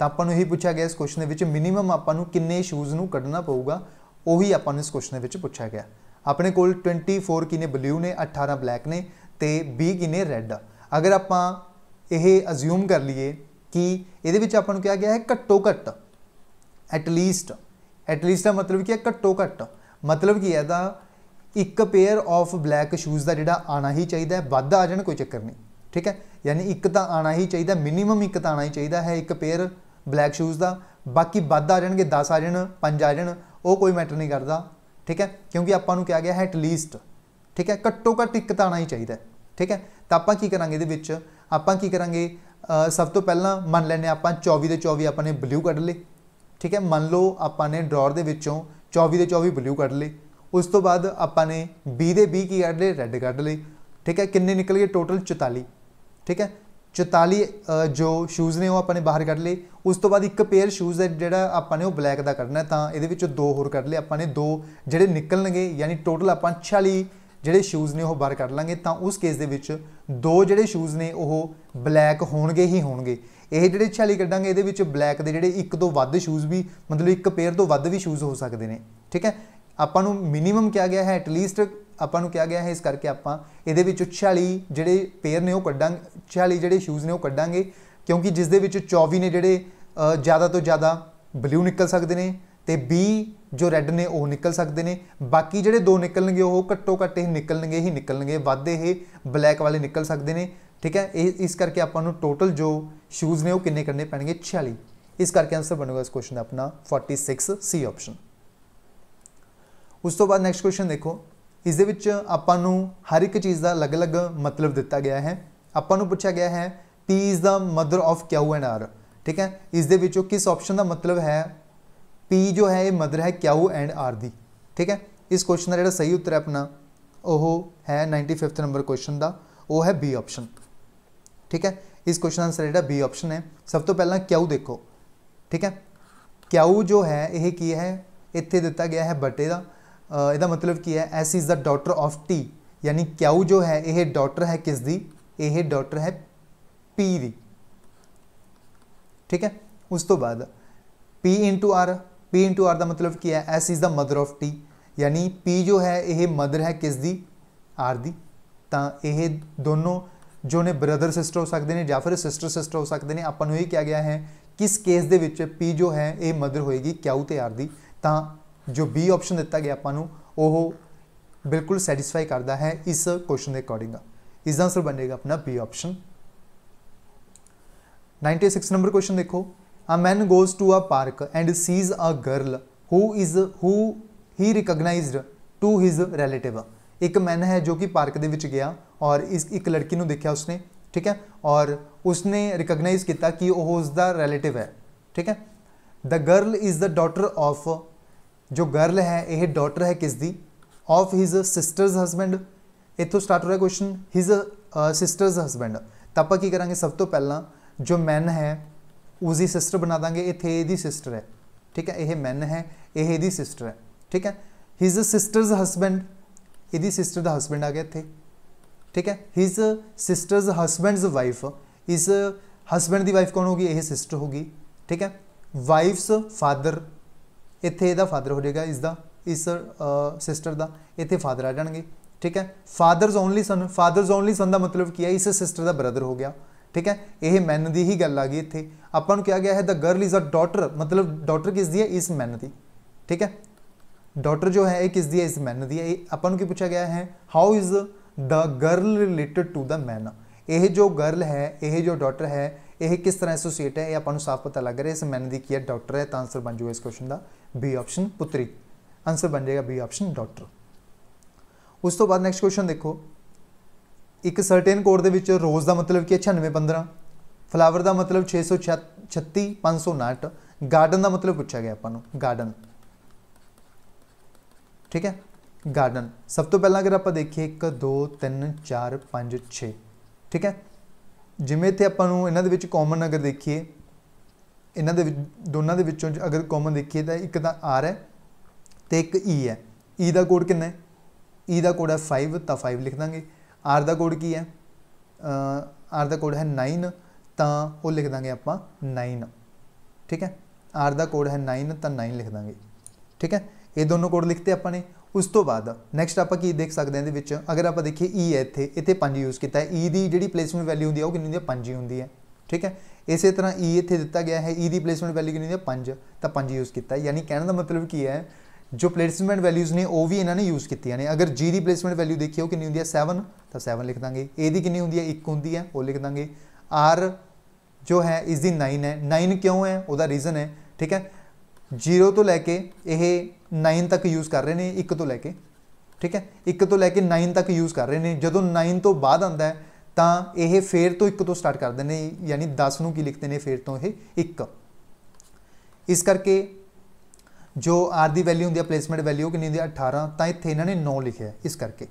ਤਾਂ ਆਪਾਂ ਨੂੰ ਇਹੀ ਪੁੱਛਿਆ ਗਿਆ ਇਸ ਕੁਐਸਚਨ ਦੇ ਵਿੱਚ ਮਿਨੀਮਮ ਆਪਾਂ ਨੂੰ ਕਿੰਨੇ ਸ਼ੂਜ਼ ਨੂੰ ਕੱਢਣਾ ਪਊਗਾ ਉਹੀ ਆਪਾਂ ਨੂੰ ਇਸ ਕੁਐਸਚਨ ਦੇ ਵਿੱਚ ਪੁੱਛਿਆ ਗਿਆ ਆਪਣੇ ਕੋਲ 24 ਕਿਨੇ ਬਲੂ ਨੇ 18 ਬਲੈਕ ਨੇ ਤੇ 20 ਕਿਨੇ ਰੈੱਡ ਅਗਰ ਆਪਾਂ ਇਹ ਅਸਿਊਮ ਕਰ ਲਈਏ ਕਿ ਇਹਦੇ ਵਿੱਚ ਆਪਾਂ ਨੂੰ ਕਿਹਾ ਗਿਆ ਹੈ ਘੱਟੋ ਘੱਟ ਐਟ ਲੀਸਟ ਐਟ ਲੀਸਟ ਦਾ ਮਤਲਬ ਕੀ ਹੈ ਘੱਟੋ ਘੱਟ ਮਤਲਬ ਕੀ ਹੈ ਦਾ ਇੱਕ ਪੇਅਰ ਆਫ ਬਲੈਕ ਸ਼ੂਜ਼ ਦਾ ਜਿਹੜਾ ਆਣਾ ਹੀ ਚਾਹੀਦਾ ਹੈ ਵੱਧ ਆ ਜਾਣ ਕੋਈ ਚੱਕਰ ਨਹੀਂ ਠੀਕ ਹੈ ਯਾਨੀ ਇੱਕ ਤਾਂ ਆਣਾ ਹੀ ਚਾਹੀਦਾ ਮਿਨੀਮਮ ਇੱਕ ਤਾਂ ਆਣਾ ਹੀ ਚਾਹੀਦਾ ਹੈ ਇੱਕ ਪੇਅਰ ਬਲੈਕ ਸ਼ੂਜ਼ ਦਾ ਬਾਕੀ ਵੱਧ ਆ ਜਾਣਗੇ 10 ਆ ਜਾਣ 5 ਆ ਜਾਣ ਉਹ ਕੋਈ ਮੈਟਰ ਨਹੀਂ ਕਰਦਾ ਠੀਕ ਹੈ ਕਿਉਂਕਿ ਆਪਾਂ ਨੂੰ ਕਿਹਾ ਗਿਆ ਹੈ ਐਟ ਲੀਸਟ ਠੀਕ ਹੈ ਘੱਟੋ ਘੱਟ ਇੱਕ ਤਾਂ ਆਣਾ ਹੀ ਚਾਹੀਦਾ ਠੀਕ ਹੈ ਤਾਂ ਆਪਾਂ ਕੀ ਕਰਾਂਗੇ ਇਹਦੇ ਵਿੱਚ ਆਪਾਂ ਕੀ ਕਰਾਂਗੇ ਸਭ ਤੋਂ ਪਹਿਲਾਂ ਮੰਨ ਲੈਨੇ ਆਪਾਂ 24 ਦੇ 24 ਆਪਾਂ ਨੇ ਬਲੂ ਕੱਢ ਲਏ ਠੀਕ ਹੈ ਮੰਨ ਲਓ ਆਪਾਂ ਨੇ ਡਰਾਅਰ ਦੇ ਵਿੱਚੋਂ 24 ਦੇ 24 ਬਲੂ ਕੱਢ ਲਏ ਉਸ ਤੋਂ ਬਾਅਦ ਆਪਾਂ ਨੇ 20 ਦੇ 20 ਕੀ ਕੱਢ ਲਏ ਰੈੱਡ ਕੱਢ ਲਏ ਠੀਕ ਹੈ ਕਿੰਨੇ ਨਿਕਲ ਗਏ ਟੋਟਲ 44 ਠੀਕ ਹੈ 44 ਜੋ ਸ਼ੂਜ਼ ਨੇ ਉਹ ਆਪਾਂ ਨੇ ਬਾਹਰ ਕੱਢ ਲਏ ਉਸ ਤੋਂ ਬਾਅਦ ਇੱਕ ਪੇਅਰ ਸ਼ੂਜ਼ ਹੈ ਜਿਹੜਾ ਆਪਾਂ ਨੇ ਉਹ ਬਲੈਕ ਦਾ ਕਰਨਾ ਤਾਂ ਇਹਦੇ ਵਿੱਚੋਂ ਦੋ ਹੋਰ ਕੱਢ ਲਏ ਆਪਾਂ ਨੇ ਦੋ ਜਿਹੜੇ ਨਿਕਲਣਗੇ ਯਾਨੀ ਟੋਟਲ ਆਪਾਂ 46 ਜਿਹੜੇ ਸ਼ੂਜ਼ ਨੇ ਉਹ ਬਾਹਰ ਕੱਢ ਲਾਂਗੇ ਤਾਂ ਉਸ ਕੇਸ ਦੇ ਵਿੱਚ ਦੋ ਜਿਹੜੇ ਸ਼ੂਜ਼ ਨੇ ਉਹ ਬਲੈਕ ਹੋਣਗੇ ਹੀ ਹੋਣਗੇ ਇਹ ਜਿਹੜੇ 46 ਕੱਢਾਂਗੇ ਇਹਦੇ ਵਿੱਚ ਬਲੈਕ ਦੇ ਜਿਹੜੇ ਇੱਕ ਤੋਂ ਵੱਧ ਸ਼ੂਜ਼ ਵੀ ਮਤਲਬ ਇੱਕ ਪੇਅਰ ਤੋਂ ਵੱਧ ਵੀ ਸ਼ੂਜ਼ ਹੋ ਸਕਦੇ ਨੇ ਠੀਕ ਹੈ ਆਪਾਂ ਨੂੰ ਮਿਨੀਮਮ ਕਿਹਾ ਗਿਆ ਹੈ ਐਟਲੀਸਟ ਆਪਾਂ ਨੂੰ ਕਿਹਾ ਗਿਆ ਹੈ ਇਸ ਕਰਕੇ ਆਪਾਂ ਇਹਦੇ ਵਿੱਚੋਂ 46 ਜਿਹੜੇ ਪੇਅਰ ਨੇ ਉਹ ਕੱਢਾਂਗੇ 46 ਜਿਹੜੇ ਸ਼ੂਜ਼ ਨੇ ਉਹ ਕੱਢਾਂਗੇ ਕਿਉਂਕਿ ਜਿਸ ਦੇ ਵਿੱਚ 24 ਨੇ ਜਿਹੜੇ ਜ਼ਿਆਦਾ ਤੋਂ ਜ਼ਿਆਦਾ ਬਲੂ ਨਿਕਲ ਸਕਦੇ ਨੇ ਤੇ 20 ਜੋ ਰੈੱਡ ਨੇ ਉਹ ਨਿਕਲ ਸਕਦੇ ਨੇ ਬਾਕੀ ਜਿਹੜੇ ਦੋ ਨਿਕਲਣਗੇ ਉਹ ਘੱਟੋ ਘੱਟ ਇਹ ਨਿਕਲਣਗੇ ਹੀ ਨਿਕਲਣਗੇ ਵਾਧੇ ਇਹ ਬਲੈਕ ਵਾਲੇ ਨਿਕਲ ਸਕਦੇ ਨੇ ਠੀਕ ਹੈ ਇਹ ਇਸ ਕਰਕੇ ਆਪਾਂ ਨੂੰ ਟੋਟਲ ਜੋ ਸ਼ੂਜ਼ ਨੇ ਉਹ ਕਿੰਨੇ ਕਰਨੇ ਪੈਣਗੇ 46 ਇਸ ਕਰਕੇ ਆਨਸਰ ਬਣੂਗਾ ਇਸ ਕੁਐਸਚਨ ਦਾ ਆਪਣਾ 46 ਸੀ ਆਪਸ਼ਨ ਉਸ ਤੋਂ ਬਾਅਦ ਨੈਕਸਟ ਕੁਐਸਚਨ ਦੇਖੋ ਇਸ ਦੇ ਵਿੱਚ ਆਪਾਂ ਨੂੰ ਹਰ ਇੱਕ ਚੀਜ਼ ਦਾ ਅਲੱਗ-ਅਲੱਗ ਮਤਲਬ ਦਿੱਤਾ ਗਿਆ ਹੈ ਆਪਾਂ ਨੂੰ ਪੁੱਛਿਆ ਗਿਆ ਹੈ P is the mother of Q and R ਠੀਕ ਹੈ ਇਸ ਦੇ ਵਿੱਚੋਂ ਕਿਸ ਆਪਸ਼ਨ ਦਾ ਮਤਲਬ ਹੈ ਪੀ ਜੋ ਹੈ ਇਹ ਮਦਰ ਹੈ ਕਿਊ ਐਂਡ ਆਰ ਦੀ ਠੀਕ ਹੈ ਇਸ ਕੁਐਸਚਨ ਦਾ ਜਿਹੜਾ ਸਹੀ ਉੱਤਰ ਹੈ ਆਪਣਾ ਉਹ ਹੈ 95th ਨੰਬਰ ਕੁਐਸਚਨ ਦਾ ਉਹ ਹੈ ਬੀ ਆਪਸ਼ਨ ਠੀਕ ਹੈ ਇਸ ਕੁਐਸਚਨ ਦਾ ਜਿਹੜਾ ਬੀ ਆਪਸ਼ਨ ਹੈ ਸਭ ਤੋਂ ਪਹਿਲਾਂ ਕਿਊ ਦੇਖੋ ਠੀਕ ਹੈ ਕਿਊ ਜੋ ਹੈ ਇਹ ਕੀ ਹੈ ਇੱਥੇ ਦਿੱਤਾ ਗਿਆ ਹੈ ਬਟੇ ਦਾ ਇਹਦਾ ਮਤਲਬ ਕੀ ਹੈ S is the daughter of T ਯਾਨੀ ਕਿਊ ਜੋ ਹੈ ਇਹ ਡਾਟਰ ਹੈ ਕਿਸ ਦੀ ਇਹ ਡਾਟਰ ਹੈ ਪੀ ਦੀ ਠੀਕ ਹੈ ਉਸ ਤੋਂ ਬਾਅਦ P into R P into R ਦਾ ਮਤਲਬ ਕੀ ਹੈ S is the mother of T ਯਾਨੀ ਪੀ ਜੋ ਹੈ ਇਹ ਮਦਰ ਹੈ ਕਿਸ ਦੀ ਆਰ ਦੀ ਤਾਂ ਇਹ ਦੋਨੋਂ ਜੋ ਨੇ ਬ੍ਰਦਰ ਸਿਸਟਰ ਹੋ ਸਕਦੇ ਨੇ ਜਾਂ ਫਿਰ ਸਿਸਟਰ ਸਿਸਟਰ ਹੋ ਸਕਦੇ ਨੇ ਆਪਾਂ ਨੂੰ ਇਹ ਕਿਹਾ ਗਿਆ ਹੈ ਕਿਸ ਕੇਸ ਦੇ ਵਿੱਚ ਪੀ ਜੋ ਹੈ ਇਹ ਮਦਰ ਹੋਏਗੀ ਕਿਊ ਤੇ ਆਰ ਦੀ ਤਾਂ ਜੋ B ਆਪਸ਼ਨ ਦਿੱਤਾ ਗਿਆ ਆਪਾਂ ਨੂੰ ਉਹ ਬਿਲਕੁਲ ਸੈਟੀਸਫਾਈ ਕਰਦਾ ਹੈ ਇਸ ਕੁਐਸਚਨ ਦੇ ਅਕੋਰਡਿੰਗ ਇਸ ਦਾ ਆਨਸਰ ਬਣੇਗਾ ਆਪਣਾ B ਆਪਸ਼ਨ 96 ਨੰਬਰ ਕੁਐਸਚਨ ਦੇਖੋ a man goes to a park and sees a girl who is who he recognized to his relative ਇੱਕ ਮੈਨ ਹੈ ਜੋ ਕਿ ਪਾਰਕ ਦੇ ਵਿੱਚ ਗਿਆ ਔਰ ਇਸ ਇੱਕ ਲੜਕੀ ਨੂੰ ਦੇਖਿਆ ਉਸਨੇ ਠੀਕ ਹੈ ਔਰ ਉਸਨੇ ਰਿਕਗਨਾਈਜ਼ ਕੀਤਾ ਕਿ ਉਹ ਉਸ ਦਾ ਰਿਲੇਟਿਵ ਹੈ ਠੀਕ ਹੈ the girl is the daughter of ਜੋ ਗਰਲ ਹੈ ਇਹ ਡਾਟਰ ਹੈ ਕਿਸ ਦੀ ਆਫ ਹਿਸ ਸਿਸਟਰਸ ਹਸਬੈਂਡ ਇਥੋਂ ਸਟਾਰਟ ਹੋ ਰਿਹਾ ਕੁਐਸਚਨ ਹਿਸ ਸਿਸਟਰਸ ਹਸਬੈਂਡ ਤਾਂ ਆਪਾਂ ਕੀ ਕਰਾਂਗੇ ਸਭ ਤੋਂ ਪਹਿਲਾਂ ਜੋ ਮੈਨ ਹੈ ਉਸਦੀ ਸਿਸਟਰ ਬਣਾ ਦਾਂਗੇ ਇੱਥੇ ਇਹਦੀ ਸਿਸਟਰ ਹੈ ਠੀਕ ਹੈ ਇਹ ਮੈਨ ਹੈ ਇਹ ਇਹਦੀ ਸਿਸਟਰ ਹੈ ਠੀਕ ਹੈ ਹਿਸ ਸਿਸਟਰਸ ਹਸਬੈਂਡ ਇਹਦੀ ਸਿਸਟਰ ਦਾ ਹਸਬੈਂਡ ਆ ਗਿਆ ਇੱਥੇ ਠੀਕ ਹੈ ਹਿਸ ਸਿਸਟਰਸ ਹਸਬੈਂਡਸ ਵਾਈਫ ਇਸ ਹਸਬੈਂਡ ਦੀ ਵਾਈਫ ਕੌਣ ਹੋਗੀ ਇਹ ਸਿਸਟਰ ਹੋਗੀ ਠੀਕ ਹੈ ਵਾਈਫਸ ਫਾਦਰ ਇੱਥੇ ਇਹਦਾ ਫਾਦਰ ਹੋ ਜਾਏਗਾ ਇਸ ਦਾ ਇਸ ਸਿਸਟਰ ਦਾ ਇੱਥੇ ਫਾਦਰ ਆ ਜਾਣਗੇ ਠੀਕ ਹੈ father's only son father's only son ਦਾ ਮਤਲਬ ਕੀ ਹੈ ਇਸ ਸਿਸਟਰ ਦਾ ਬ੍ਰਦਰ ਹੋ ਗਿਆ ਠੀਕ ਹੈ ਇਹ ਮੈਨ ਦੀ ਹੀ ਗੱਲ ਆ ਗਈ ਇੱਥੇ ਆਪਾਂ ਨੂੰ ਕਿਹਾ ਗਿਆ ਹੈ the girl is a daughter ਮਤਲਬ ਡਾਟਰ ਕਿਸ ਦੀ ਹੈ ਇਸ ਮੈਨ ਦੀ ਠੀਕ ਹੈ ਡਾਟਰ ਜੋ ਹੈ ਇਹ ਕਿਸ ਦੀ ਹੈ ਇਸ ਮੈਨ ਦੀ ਹੈ ਇਹ ਆਪਾਂ ਨੂੰ ਕੀ ਪੁੱਛਿਆ ਗਿਆ ਹੈ how is the girl related to the man ਇਹ ਜੋ ਗਰਲ ਹੈ ਇਹ ਜੋ ਡਾਟਰ ਹੈ ਇਹ ਕਿਸ ਤਰ੍ਹਾਂ ਐਸੋਸੀਏਟ ਹੈ ਇਹ ਆਪਾਂ ਨੂੰ ਸਾਫ਼ ਪਤਾ ਲੱਗ ਰਿਹਾ ਇਸ ਮੈਨ ਦੀ ਕੀ ਹੈ ਡਾਕਟਰ ਹੈ ਤਾਂ ਆਨਸਰ ਬਣ ਜੂਗਾ ਇਸ ਕੁਐਸਚਨ ਦਾ ਬੀ ਆਪਸ਼ਨ ਪੁੱਤਰੀ ਆਨਸਰ ਬਣ ਜਾਏਗਾ ਬੀ ਆਪਸ਼ਨ ਡਾਕਟਰ ਉਸ ਤੋਂ ਬਾਅਦ ਨੈਕਸਟ ਕੁਐਸਚਨ ਦੇਖੋ ਇੱਕ ਸਰਟੇਨ ਕੋਡ ਦੇ ਵਿੱਚ ਰੋਜ਼ ਦਾ ਮਤਲਬ ਕੀ ਹੈ 9615 ਫਲਾਵਰ ਦਾ ਮਤਲਬ 636 559 ਗਾਰਡਨ ਦਾ ਮਤਲਬ ਪੁੱਛਿਆ ਗਿਆ ਆਪਾਂ ਨੂੰ ਗਾਰਡਨ ਠੀਕ ਹੈ ਗਾਰਡਨ ਸਭ ਤੋਂ ਪਹਿਲਾਂ ਅਗਰ ਆਪਾਂ ਦੇਖੀਏ 1 2 3 4 5 6 ਠੀਕ ਹੈ ਜਿਵੇਂ ਤੇ ਆਪਾਂ ਨੂੰ ਇਹਨਾਂ ਦੇ ਵਿੱਚ ਕਾਮਨ ਅਗਰ ਦੇਖੀਏ ਇਹਨਾਂ ਦੇ ਵਿੱਚ ਦੋਨਾਂ ਦੇ ਵਿੱਚੋਂ ਅਗਰ ਕਾਮਨ ਦੇਖੀਏ ਤਾਂ ਇੱਕ ਤਾਂ ਆਰ ਹੈ ਤੇ ਇੱਕ ਈ e ਹੈ ਈ e ਦਾ ਕੋਡ ਕਿੰਨਾ ਹੈ ਈ e ਦਾ ਕੋਡ ਹੈ 5 ਤਾਂ 5 ਲਿਖ ਦਾਂਗੇ ਆਰ ਦਾ ਕੋਡ ਕੀ ਹੈ ਆਰ ਦਾ ਕੋਡ ਹੈ 9 ਤਾਂ ਉਹ ਲਿਖ ਦਾਂਗੇ ਆਪਾਂ 9 ਠੀਕ ਹੈ ਆਰ ਦਾ ਕੋਡ ਹੈ 9 ਤਾਂ 9 ਲਿਖ ਦਾਂਗੇ ਠੀਕ ਹੈ ਇਹ ਦੋਨੋਂ ਕੋਡ ਲਿਖਤੇ ਆਪਾਂ ਨੇ ਉਸ ਤੋਂ ਬਾਅਦ ਨੈਕਸਟ ਆਪਾਂ ਕੀ ਦੇਖ ਸਕਦੇ ਹਾਂ ਇਹਦੇ ਵਿੱਚ ਅਗਰ ਆਪਾਂ ਦੇਖੀਏ ਈ ਹੈ ਇੱਥੇ ਇੱਥੇ 5 ਯੂਜ਼ ਕੀਤਾ ਹੈ ਈ ਦੀ ਜਿਹੜੀ ਪਲੇਸਮੈਂਟ ਵੈਲਿਊ ਹੁੰਦੀ ਹੈ ਉਹ ਕਿੰਨੀ ਹੁੰਦੀ ਹੈ 5 ਹੀ ਹੁੰਦੀ ਹੈ ਠੀਕ ਹੈ ਇਸੇ ਤਰ੍ਹਾਂ e ਇੱਥੇ ਦਿੱਤਾ ਗਿਆ ਹੈ e ਦੀ ਪਲੇਸਮੈਂਟ ਵੈਲਿਊ ਕਿੰਨੀ ਹੈ 5 ਤਾਂ 5 ਯੂਜ਼ ਕੀਤਾ ਯਾਨੀ ਕਹਿਣ ਦਾ ਮਤਲਬ ਕੀ ਹੈ ਜੋ ਪਲੇਸਮੈਂਟ ਵੈਲਿਊਜ਼ ਨੇ ਉਹ ਵੀ ਇਹਨਾਂ ਨੇ ਯੂਜ਼ ਕੀਤੀਆਂ ਨੇ ਅਗਰ g ਦੀ ਪਲੇਸਮੈਂਟ ਵੈਲਿਊ ਦੇਖੀਏ ਉਹ ਕਿੰਨੀ ਹੁੰਦੀ ਹੈ 7 ਤਾਂ 7 ਲਿਖ ਦਾਂਗੇ a ਦੀ ਕਿੰਨੀ ਹੁੰਦੀ ਹੈ 1 ਹੁੰਦੀ ਹੈ ਉਹ ਲਿਖ ਦਾਂਗੇ r ਜੋ ਹੈ ਇਸ ਦੀ 9 ਹੈ 9 ਕਿਉਂ ਹੈ ਉਹਦਾ ਰੀਜ਼ਨ ਹੈ ਠੀਕ ਹੈ 0 ਤੋਂ ਲੈ ਕੇ ਇਹ 9 ਤੱਕ ਯੂਜ਼ ਕਰ ਰਹੇ ਨੇ 1 ਤੋਂ ਲੈ ਕੇ ਠੀਕ ਹੈ 1 ਤੋਂ ਲੈ ਕੇ 9 ਤੱਕ ਯੂਜ਼ ਕਰ ਰਹੇ ਨੇ ਜਦੋਂ 9 ਤੋਂ ਬਾਅਦ ਆਂਦਾ ਹੈ ਤਾਂ ਇਹ ਫੇਰ ਤੋਂ ਇੱਕ ਤੋਂ ਸਟਾਰਟ ਕਰਦੇ ਨੇ ਯਾਨੀ 10 ਨੂੰ ਕੀ ਲਿਖਦੇ ਨੇ ਫੇਰ ਤੋਂ ਇਹ 1 ਇਸ ਕਰਕੇ ਜੋ r ਦੀ ਵੈਲਿਊ ਹੁੰਦੀ ਹੈ ਪਲੇਸਮੈਂਟ ਵੈਲਿਊ ਕਿੰਨੀ ਹੁੰਦੀ ਹੈ 18 ਤਾਂ ਇੱਥੇ ਇਹਨਾਂ ਨੇ 9 ਲਿਖਿਆ ਇਸ ਕਰਕੇ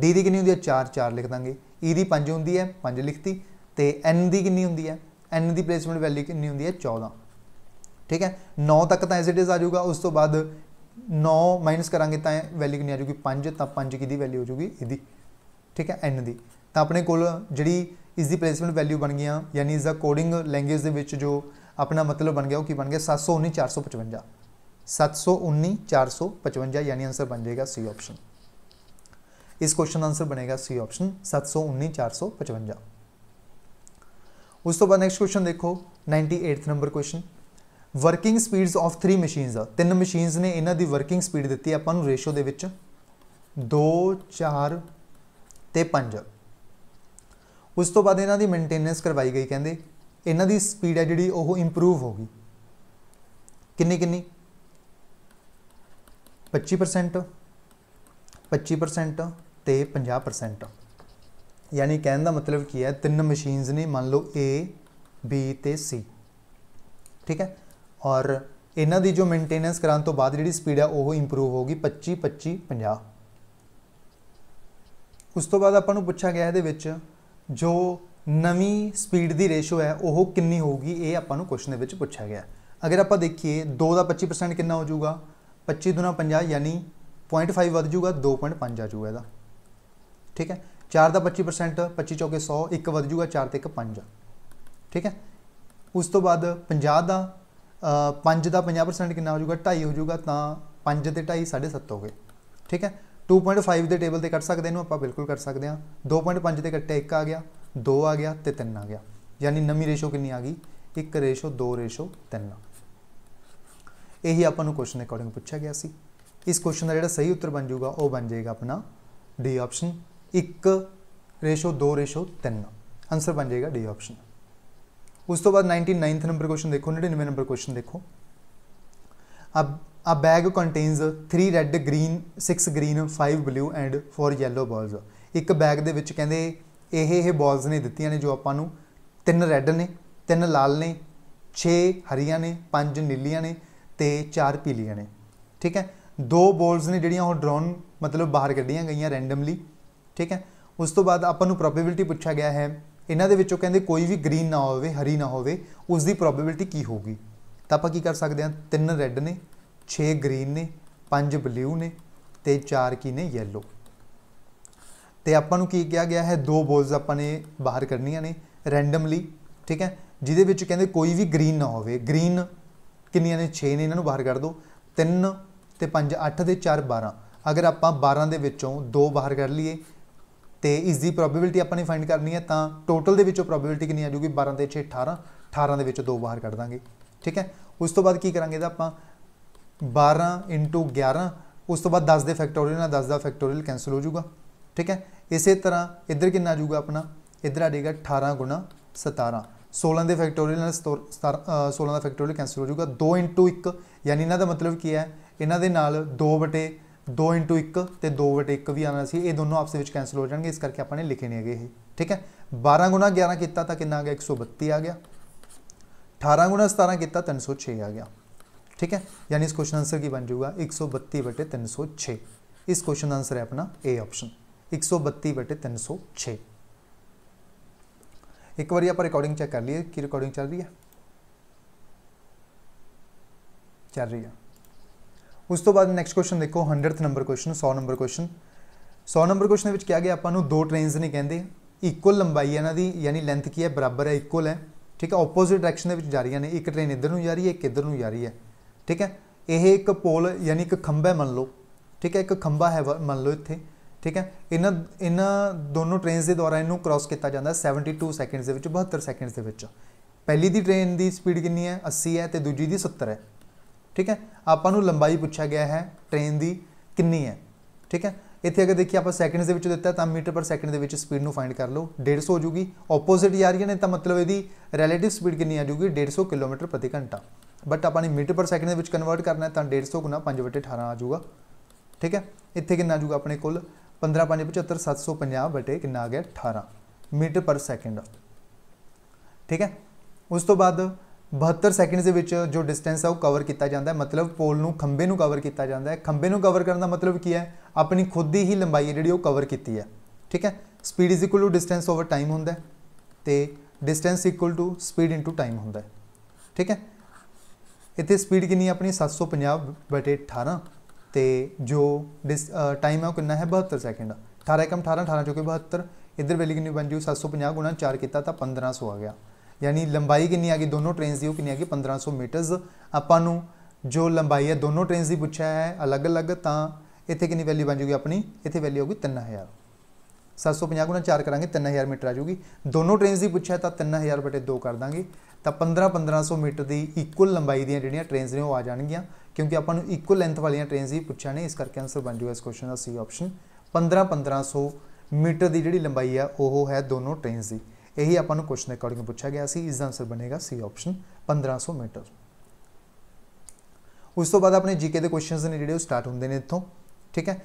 d ਦੀ ਕਿੰਨੀ ਹੁੰਦੀ ਹੈ 4 4 ਲਿਖ ਦਾਂਗੇ e ਦੀ 5 ਹੁੰਦੀ ਹੈ 5 ਲਿਖਤੀ ਤੇ n ਦੀ ਕਿੰਨੀ ਹੁੰਦੀ ਹੈ n ਦੀ ਪਲੇਸਮੈਂਟ ਵੈਲਿਊ ਕਿੰਨੀ ਹੁੰਦੀ ਹੈ 14 ਠੀਕ ਹੈ 9 ਤੱਕ ਤਾਂ ਐਸ ਇਟ ਇਜ਼ ਆ ਜਾਊਗਾ ਉਸ ਤੋਂ ਬਾਅਦ 9 ਮਾਈਨਸ ਕਰਾਂਗੇ ਤਾਂ ਵੈਲਿਊ ਕਿੰਨੀ ਆ ਜਾਊਗੀ 5 ਤਾਂ 5 ਕੀ ਦੀ ਵੈਲਿਊ ਹੋ ਜਾਊਗੀ ਇਹਦੀ ਠੀਕ ਹੈ n ਦੀ ਤਾਂ ਆਪਣੇ ਕੋਲ ਜਿਹੜੀ ਇਸ ਦੀ ਪਲੇਸਮੈਂਟ ਵੈਲਿਊ ਬਣ ਗਈਆਂ ਯਾਨੀ ਇਸ ਦਾ ਕੋਡਿੰਗ ਲੈਂਗੁਏਜ ਦੇ ਵਿੱਚ ਜੋ ਆਪਣਾ ਮਤਲਬ ਬਣ ਗਿਆ ਉਹ ਕੀ ਬਣ ਗਿਆ 719455 719455 ਯਾਨੀ ਆਨਸਰ ਬਣ ਜਾਏਗਾ ਸੀ ਆਪਸ਼ਨ इस क्वेश्चन आंसर बनेगा सी ऑप्शन सत्त सौ उन्नीस चार सौ पचवंजा उस तो बाद नैक्सट क्वेश्चन देखो ninety eighth number question working speeds of 3 machines ਆ ਤਿੰਨ ਮਸ਼ੀਨਸ ਨੇ ਇਹਨਾਂ ਦੀ ਵਰਕਿੰਗ ਸਪੀਡ ਦਿੱਤੀ ਆਪਾਂ ਨੂੰ ਰੇਸ਼ੋ ਦੇ ਵਿੱਚ 2 4 ਤੇ 5 ਉਸ ਤੋਂ ਬਾਅਦ ਇਹਨਾਂ ਦੀ ਮੇਨਟੇਨੈਂਸ ਕਰਵਾਈ ਗਈ ਕਹਿੰਦੇ ਇਹਨਾਂ ਦੀ ਸਪੀਡ ਹੈ ਜਿਹੜੀ ਉਹ ਇੰਪਰੂਵ ਹੋ ਗਈ ਕਿੰਨੀ ਕਿੰਨੀ 25% 25% ਤੇ 50% ਯਾਨੀ ਕਹਿਣ ਦਾ ਮਤਲਬ ਕੀ ਹੈ ਤਿੰਨ ਮਸ਼ੀਨਸ ਨੇ ਮੰਨ ਲਓ A B ਤੇ C ਠੀਕ ਹੈ ਔਰ ਇਹਨਾਂ ਦੀ ਜੋ ਮੇਨਟੇਨੈਂਸ ਕਰਾਉਣ ਤੋਂ ਬਾਅਦ ਜਿਹੜੀ ਸਪੀਡ ਹੈ ਉਹ ਇੰਪਰੂਵ ਹੋਗੀ 25 25 50 ਉਸ ਤੋਂ ਬਾਅਦ ਆਪਾਂ ਨੂੰ ਪੁੱਛਿਆ ਗਿਆ ਇਹਦੇ ਵਿੱਚ ਜੋ ਨਵੀਂ ਸਪੀਡ ਦੀ ਰੇਸ਼ੋ ਹੈ ਉਹ ਕਿੰਨੀ ਹੋਊਗੀ ਇਹ ਆਪਾਂ ਨੂੰ ਕੁਐਸਚਨ ਦੇ ਵਿੱਚ ਪੁੱਛਿਆ ਗਿਆ ਅਗਰ ਆਪਾਂ ਦੇਖੀਏ 2 ਦਾ 25% ਕਿੰਨਾ ਹੋ ਜਾਊਗਾ 25 ਦੁਨਾ 50 ਯਾਨੀ 0.5 ਵੱਧ ਜਾਊਗਾ 2.5 ਆ ਜਾਊਗਾ ਇਹਦਾ ਠੀਕ ਹੈ 4 ਦਾ 25% 25 ਚੌਕੇ 100 ਇੱਕ ਵੱਧ ਜਾਊਗਾ 4 ਤੇ 1 5 ਠੀਕ ਹੈ ਉਸ ਤੋਂ ਬਾਅਦ 50 ਦਾ 5 ਦਾ 50% ਕਿੰਨਾ ਹੋ ਜਾਊਗਾ 2.5 ਹੋ ਜਾਊਗਾ ਤਾਂ 5 ਤੇ 2.5 7.5 ਹੋ ਗਏ ਠੀਕ ਹੈ 2.5 ਦੇ ਟੇਬਲ ਤੇ ਕੱਟ ਸਕਦੇ ਇਹਨੂੰ ਆਪਾਂ ਬਿਲਕੁਲ ਕਰ ਸਕਦੇ ਹਾਂ 2.5 ਤੇ ਕੱਟੇ 1 ਆ ਗਿਆ 2 ਆ ਗਿਆ ਤੇ 3 ਆ ਗਿਆ ਯਾਨੀ ਨਵੀਂ ਰੇਸ਼ੋ ਕਿੰਨੀ ਆ ਗਈ 1 ਰੇਸ਼ੋ 2 ਰੇਸ਼ੋ 3 ਇਹੀ ਆਪਾਂ ਨੂੰ ਕੁਐਸਚਨ ਅਕੋਰਡਿੰਗ ਪੁੱਛਿਆ ਗਿਆ ਸੀ ਇਸ ਕੁਐਸਚਨ ਦਾ ਜਿਹੜਾ ਸਹੀ ਉੱਤਰ ਬਣ ਜਾਊਗਾ ਉਹ ਬਣ ਜਾਏਗਾ ਆਪਣਾ D option 1 ratio 2 ratio 3 answer ਬਣ ਜਾਏਗਾ ਡੀ ਆਪਸ਼ਨ ਉਸ ਤੋਂ ਬਾਅਦ 99th ਨੰਬਰ ਕੁਐਸਚਨ ਦੇਖੋ 99 ਨੰਬਰ ਕੁਐਸਚਨ ਦੇਖੋ ਅਬ A bag contains 3 red green 6 green 5 blue and 4 yellow balls ਇੱਕ ਬੈਗ ਦੇ ਵਿੱਚ ਕਹਿੰਦੇ ਇਹ ਇਹ ਬਾਲਸ ਨੇ ਦਿੱਤੀਆਂ ਨੇ ਜੋ ਆਪਾਂ ਨੂੰ ਤਿੰਨ ਰੈੱਡ ਨੇ ਤਿੰਨ ਲਾਲ ਨੇ 6 ਹਰੀਆਂ ਨੇ 5 ਨੀਲੀਆਂ ਨੇ ਤੇ 4 ਪੀਲੀਆਂ ਨੇ ਠੀਕ ਹੈ ਦੋ ਬਾਲਸ ਨੇ ਜਿਹੜੀਆਂ ਉਹ ਡਰਾਉਨ ਮਤਲਬ ਬਾਹਰ ਕੱਢੀਆਂ ਗਈਆਂ ਰੈਂਡਮਲੀ ਠੀਕ ਹੈ ਉਸ ਤੋਂ ਬਾਅਦ ਆਪਾਂ ਨੂੰ ਪ੍ਰੋਬੇਬਿਲਿਟੀ ਪੁੱਛਿਆ ਗਿਆ ਹੈ ਇਹਨਾਂ ਦੇ ਵਿੱਚੋਂ ਕਹਿੰਦੇ ਕੋਈ ਵੀ ਗ੍ਰੀਨ ਨਾ ਹੋਵੇ ਹਰੀ ਨਾ ਹੋਵੇ ਉਸ ਦੀ ਪ੍ਰੋਬੇਬਿਲਿਟੀ ਕੀ ਹੋਊਗੀ ਤਾਂ ਆਪਾਂ ਕੀ ਕਰ ਸਕਦੇ ਹਾਂ ਤਿੰਨ ਰੈੱਡ ਨੇ 6 ਗ੍ਰੀਨ ਨੇ 5 ਬਲੂ ਨੇ ਤੇ 4 ਕੀ ਨੇ ਯੈਲੋ ਤੇ ਆਪਾਂ ਨੂੰ ਕੀ ਕਿਹਾ ਗਿਆ ਹੈ ਦੋ ਬੋਲਸ ਆਪਾਂ ਨੇ ਬਾਹਰ ਕਰਨੀਆਂ ਨੇ ਰੈਂਡਮਲੀ ਠੀਕ ਹੈ ਜਿਹਦੇ ਵਿੱਚ ਕਹਿੰਦੇ ਕੋਈ ਵੀ ਗ੍ਰੀਨ ਨਾ ਹੋਵੇ ਗ੍ਰੀਨ ਕਿੰਨੀਆਂ ਨੇ 6 ਨੇ ਇਹਨਾਂ ਨੂੰ ਬਾਹਰ ਕਰ ਦਿਓ 3 ਤੇ 5 8 ਤੇ 4 12 ਅਗਰ ਆਪਾਂ 12 ਦੇ ਵਿੱਚੋਂ ਦੋ ਬਾਹਰ ਕਰ ਲਈਏ ਤੇ ਇਸ ਦੀ ਪ੍ਰੋਬੈਬਿਲਟੀ ਆਪਾਂ ਨੇ ਫਾਈਂਡ ਕਰਨੀ ਹੈ ਤਾਂ ਟੋਟਲ ਦੇ ਵਿੱਚੋਂ ਪ੍ਰੋਬੈਬਿਲਟੀ ਕਿੰਨੀ ਆ ਜੂਗੀ 12 ਤੇ 6 18 18 ਦੇ ਵਿੱਚੋਂ ਦੋ ਬਾਹਰ ਕੱਢ ਦਾਂਗੇ ਠੀਕ ਹੈ ਉਸ ਤੋਂ ਬਾਅਦ ਕੀ ਕਰਾਂਗੇ ਇਹਦਾ ਆਪਾਂ 12 into 11 ਉਸ ਤੋਂ ਬਾਅਦ 10 ਦੇ ਫੈਕਟੋਰੀਅਲ ਨਾਲ 10 ਦਾ ਫੈਕਟੋਰੀਅਲ ਕੈਨਸਲ ਹੋ ਜਾਊਗਾ ਠੀਕ ਹੈ ਇਸੇ ਤਰ੍ਹਾਂ ਇੱਧਰ ਕਿੰਨਾ ਆ ਜਾਊਗਾ ਆਪਣਾ ਇੱਧਰ ਆ ਜਾਏਗਾ 18 ਗੁਣਾ 17 16 ਦੇ ਫੈਕਟੋਰੀਅਲ ਨਾਲ 16 ਦਾ ਫੈਕਟੋਰੀਅਲ ਕੈਨਸਲ ਹੋ ਜਾਊਗਾ 2 into 1 ਯਾਨੀ ਇਹਨਾਂ ਦਾ ਮਤਲਬ ਕੀ ਹੈ ਇਹਨਾਂ ਦੇ ਨਾਲ 2 ਬਟੇ 2 into 1 ਤੇ 2 ਬਟੇ 1 ਵੀ ਆਣਾ ਸੀ ਇਹ ਦੋਨੋਂ ਆਪਸ ਵਿੱਚ ਕੈਨਸਲ ਹੋ ਜਾਣਗੇ ਇਸ ਕਰਕੇ ਆਪਾਂ ਨੇ ਲਿਖੇ ਨਹੀਂ ਹੈਗੇ ਇਹ ਠੀਕ ਹੈ 12 ਗੁਣਾ 11 ਕੀਤਾ ਤਾਂ ਕਿੰਨਾ ਆ ਗਿਆ 132 ਆ ਗਿਆ 18 ਗੁਣਾ 17 ਕੀਤਾ 306 ਆ ਗਿਆ ठीक है यानी इस क्वेश्चन आंसर की बन जाऊगा एक सौ बत्ती बटे तीन सौ छः इस क्वेश्चन आंसर है अपना ए ऑप्शन एक सौ बत्ती बटे तीन सौ छः एक बार आप रिकॉर्डिंग चेक कर लिए कि रिकॉर्डिंग चल रही है ਚੱਲ ਰਹੀ ਆ ਉਸ ਤੋਂ ਬਾਅਦ ਨੈਕਸਟ ਕੁਐਸਚਨ ਦੇਖੋ 100th number question 100 number question 100 number question ਦੇ ਵਿੱਚ ਕਿਹਾ ਗਿਆ ਆਪਾਂ ਨੂੰ ਦੋ ਟ੍ਰੇਨਸ ਨਹੀਂ ਕਹਿੰਦੇ ਇਕੁਅਲ ਲੰਬਾਈ ਹੈ ਇਹਨਾਂ ਦੀ ਯਾਨੀ ਲੈਂਥ ਕੀ ਹੈ ਬਰਾਬਰ ਹੈ ਇਕੁਅਲ ਹੈ ਠੀਕ ਹੈ ਆਪੋਜ਼ਿਟ ਡਾਇਰੈਕਸ਼ਨ ਦੇ ਵਿੱਚ ਜਾ ਰਹੀਆਂ ਨੇ ਇੱਕ ਟ੍ਰੇਨ ਇੱਧਰ ਨੂੰ ਜਾ ਰਹੀ ਹੈ ਇੱਕ ਇੱਧਰ ਨੂੰ ਜਾ ਰਹੀ ਹੈ ਠੀਕ ਹੈ ਇਹ ਇੱਕ ਪੋਲ ਯਾਨੀ ਇੱਕ ਖੰਭਾ ਮੰਨ ਲਓ ਠੀਕ ਹੈ ਇੱਕ ਖੰਭਾ ਹੈ ਮੰਨ ਲਓ ਇੱਥੇ ਠੀਕ ਹੈ ਇਹਨਾਂ ਇਹਨਾਂ ਦੋਨੋਂ ਟ੍ਰੇਨਸ ਦੇ ਦੁਆਰਾ ਇਹਨੂੰ ਕ੍ਰਾਸ ਕੀਤਾ ਜਾਂਦਾ 72 ਸੈਕਿੰਡਸ ਦੇ ਵਿੱਚ 72 ਸੈਕਿੰਡਸ ਦੇ ਵਿੱਚ ਪਹਿਲੀ ਦੀ ਟ੍ਰੇਨ ਦੀ ਸਪੀਡ ਕਿੰਨੀ ਹੈ 80 ਹੈ ਤੇ ਦੂਜੀ ਦੀ 70 ਹੈ ਠੀਕ ਹੈ ਆਪਾਂ ਨੂੰ ਲੰਬਾਈ ਪੁੱਛਿਆ ਗਿਆ ਹੈ ਟ੍ਰੇਨ ਦੀ ਕਿੰਨੀ ਹੈ ਠੀਕ ਹੈ ਇੱਥੇ ਅਗਰ ਦੇਖੀ ਆਪਾਂ ਸੈਕਿੰਡਸ ਦੇ ਵਿੱਚ ਦਿੱਤਾ ਤਾਂ ਮੀਟਰ ਪਰ ਸੈਕਿੰਡ ਦੇ ਵਿੱਚ ਸਪੀਡ ਨੂੰ ਫਾਈਂਡ ਕਰ ਲਓ 150 ਹੋ ਜੂਗੀ ਆਪੋਜ਼ਿਟ ਜਾ ਰਹੀ ਨੇ ਤਾਂ ਮਤਲਬ ਇਹਦੀ ਰਿਲੇਟਿਵ ਸਪੀਡ ਕਿੰਨੀ ਆ ਜੂਗੀ 150 ਕਿਲੋਮੀਟਰ ਪ੍ਰਤੀ ਘੰਟਾ ਬਟ ਆਪਾਂ ਨੇ ਮੀਟਰ ਪਰ ਸੈਕਿੰਡ ਦੇ ਵਿੱਚ ਕਨਵਰਟ ਕਰਨਾ ਹੈ ਤਾਂ 150 ਗੁਣਾ 5 ਬਟੇ 18 ਆ ਜਾਊਗਾ ਠੀਕ ਹੈ ਇੱਥੇ ਕਿੰਨਾ ਆ ਜਾਊਗਾ ਆਪਣੇ ਕੋਲ 15 5 75 750 ਬਟੇ ਕਿੰਨਾ ਆ ਗਿਆ 18 ਮੀਟਰ ਪਰ ਸੈਕਿੰਡ ਠੀਕ ਹੈ ਉਸ ਤੋਂ ਬਾਅਦ 72 ਸੈਕਿੰਡ ਦੇ ਵਿੱਚ ਜੋ ਡਿਸਟੈਂਸ ਆ ਉਹ ਕਵਰ ਕੀਤਾ ਜਾਂਦਾ ਹੈ ਮਤਲਬ ਪੋਲ ਨੂੰ ਖੰਬੇ ਨੂੰ ਕਵਰ ਕੀਤਾ ਜਾਂਦਾ ਹੈ ਖੰਬੇ ਨੂੰ ਕਵਰ ਕਰਨ ਦਾ ਮਤਲਬ ਕੀ ਹੈ ਆਪਣੀ ਖੁਦ ਦੀ ਹੀ ਲੰਬਾਈ ਜਿਹੜੀ ਉਹ ਕਵਰ ਕੀਤੀ ਹੈ ਠੀਕ ਹੈ speed is equal to distance over time ਹੁੰਦਾ ਹੈ ਤੇ distance equal to speed into time ਹੁੰਦਾ ਹੈ ਠੀਕ ਹੈ ਇੱਥੇ ਸਪੀਡ ਕਿੰਨੀ ਆਪਣੀ 750/18 ਤੇ ਜੋ ਟਾਈਮ ਹੈ ਉਹ ਕਿੰਨਾ ਹੈ 72 ਸੈਕਿੰਡ 18 ਕਮ 18 18 ਚੋਕੇ 72 ਇਧਰ ਵੈਲੀ ਕਿੰਨੀ ਬਣ ਜੂ 750 4 ਕੀਤਾ ਤਾਂ 1500 ਆ ਗਿਆ ਯਾਨੀ ਲੰਬਾਈ ਕਿੰਨੀ ਆ ਗਈ ਦੋਨੋਂ ਟ੍ਰੇਨਸ ਦੀ ਉਹ ਕਿੰਨੀ ਆ ਗਈ 1500 ਮੀਟਰਸ ਆਪਾਂ ਨੂੰ ਜੋ ਲੰਬਾਈ ਹੈ ਦੋਨੋਂ ਟ੍ਰੇਨਸ ਦੀ ਪੁੱਛਿਆ ਹੈ ਅਲੱਗ-ਅਲੱਗ ਤਾਂ ਇੱਥੇ ਕਿੰਨੀ ਵੈਲੀ ਬਣ ਜੂਗੀ ਆਪਣੀ ਇੱਥੇ ਵੈਲੀ ਹੋਊਗੀ 3000 750 ਗੁਣਾ 4 ਕਰਾਂਗੇ 3000 ਮੀਟਰ ਆ ਜੂਗੀ ਦੋਨੋਂ ਟ੍ਰੇਨਸ ਦੀ ਪੁੱਛਿਆ ਤਾਂ 3000 ਬਟੇ 2 ਕਰ ਦਾਂਗੇ ਤਾਂ 15-1500 ਮੀਟਰ ਦੀ ਇਕੁਅਲ ਲੰਬਾਈ ਦੀਆਂ ਜਿਹੜੀਆਂ ਟ੍ਰੇਨਸ ਨੇ ਉਹ ਆ ਜਾਣਗੀਆਂ ਕਿਉਂਕਿ ਆਪਾਂ ਨੂੰ ਇਕੁਅਲ ਲੈਂਥ ਵਾਲੀਆਂ ਟ੍ਰੇਨਸ ਹੀ ਪੁੱਛਿਆ ਨੇ ਇਸ ਕਰਕੇ ਆਨਸਰ ਬਣ ਜੂਗਾ ਇਸ ਕੁਐਸਚਨ ਦਾ ਸੀ ਆਪਸ਼ਨ 15-1500 ਮੀਟਰ ਦੀ ਜਿਹੜੀ ਲੰਬਾਈ ਆ ਉਹ ਹੈ ਦੋਨੋਂ ਟ੍ਰੇਨਸ ਦੀ ਇਹੀ ਆਪਾਂ ਨੂੰ ਕੁਐਸਚਨ ਅਕੋਰਡਿੰਗ ਪੁੱਛਿਆ ਗਿਆ ਸੀ ਇਸ ਦਾ ਆਨਸਰ ਬਣੇਗਾ ਸੀ ਆਪਸ਼ਨ 1500 ਮੀਟਰ ਉਸ ਤੋਂ ਬਾਅਦ ਆਪਣੇ ਜੀਕੇ ਦੇ ਕੁਐਸਚਨਸ ਨੇ ਜਿਹੜੇ ਉਹ ਸਟਾਰਟ ਹੁੰਦੇ ਨੇ ਇੱਥੋਂ ਠੀਕ ਹੈ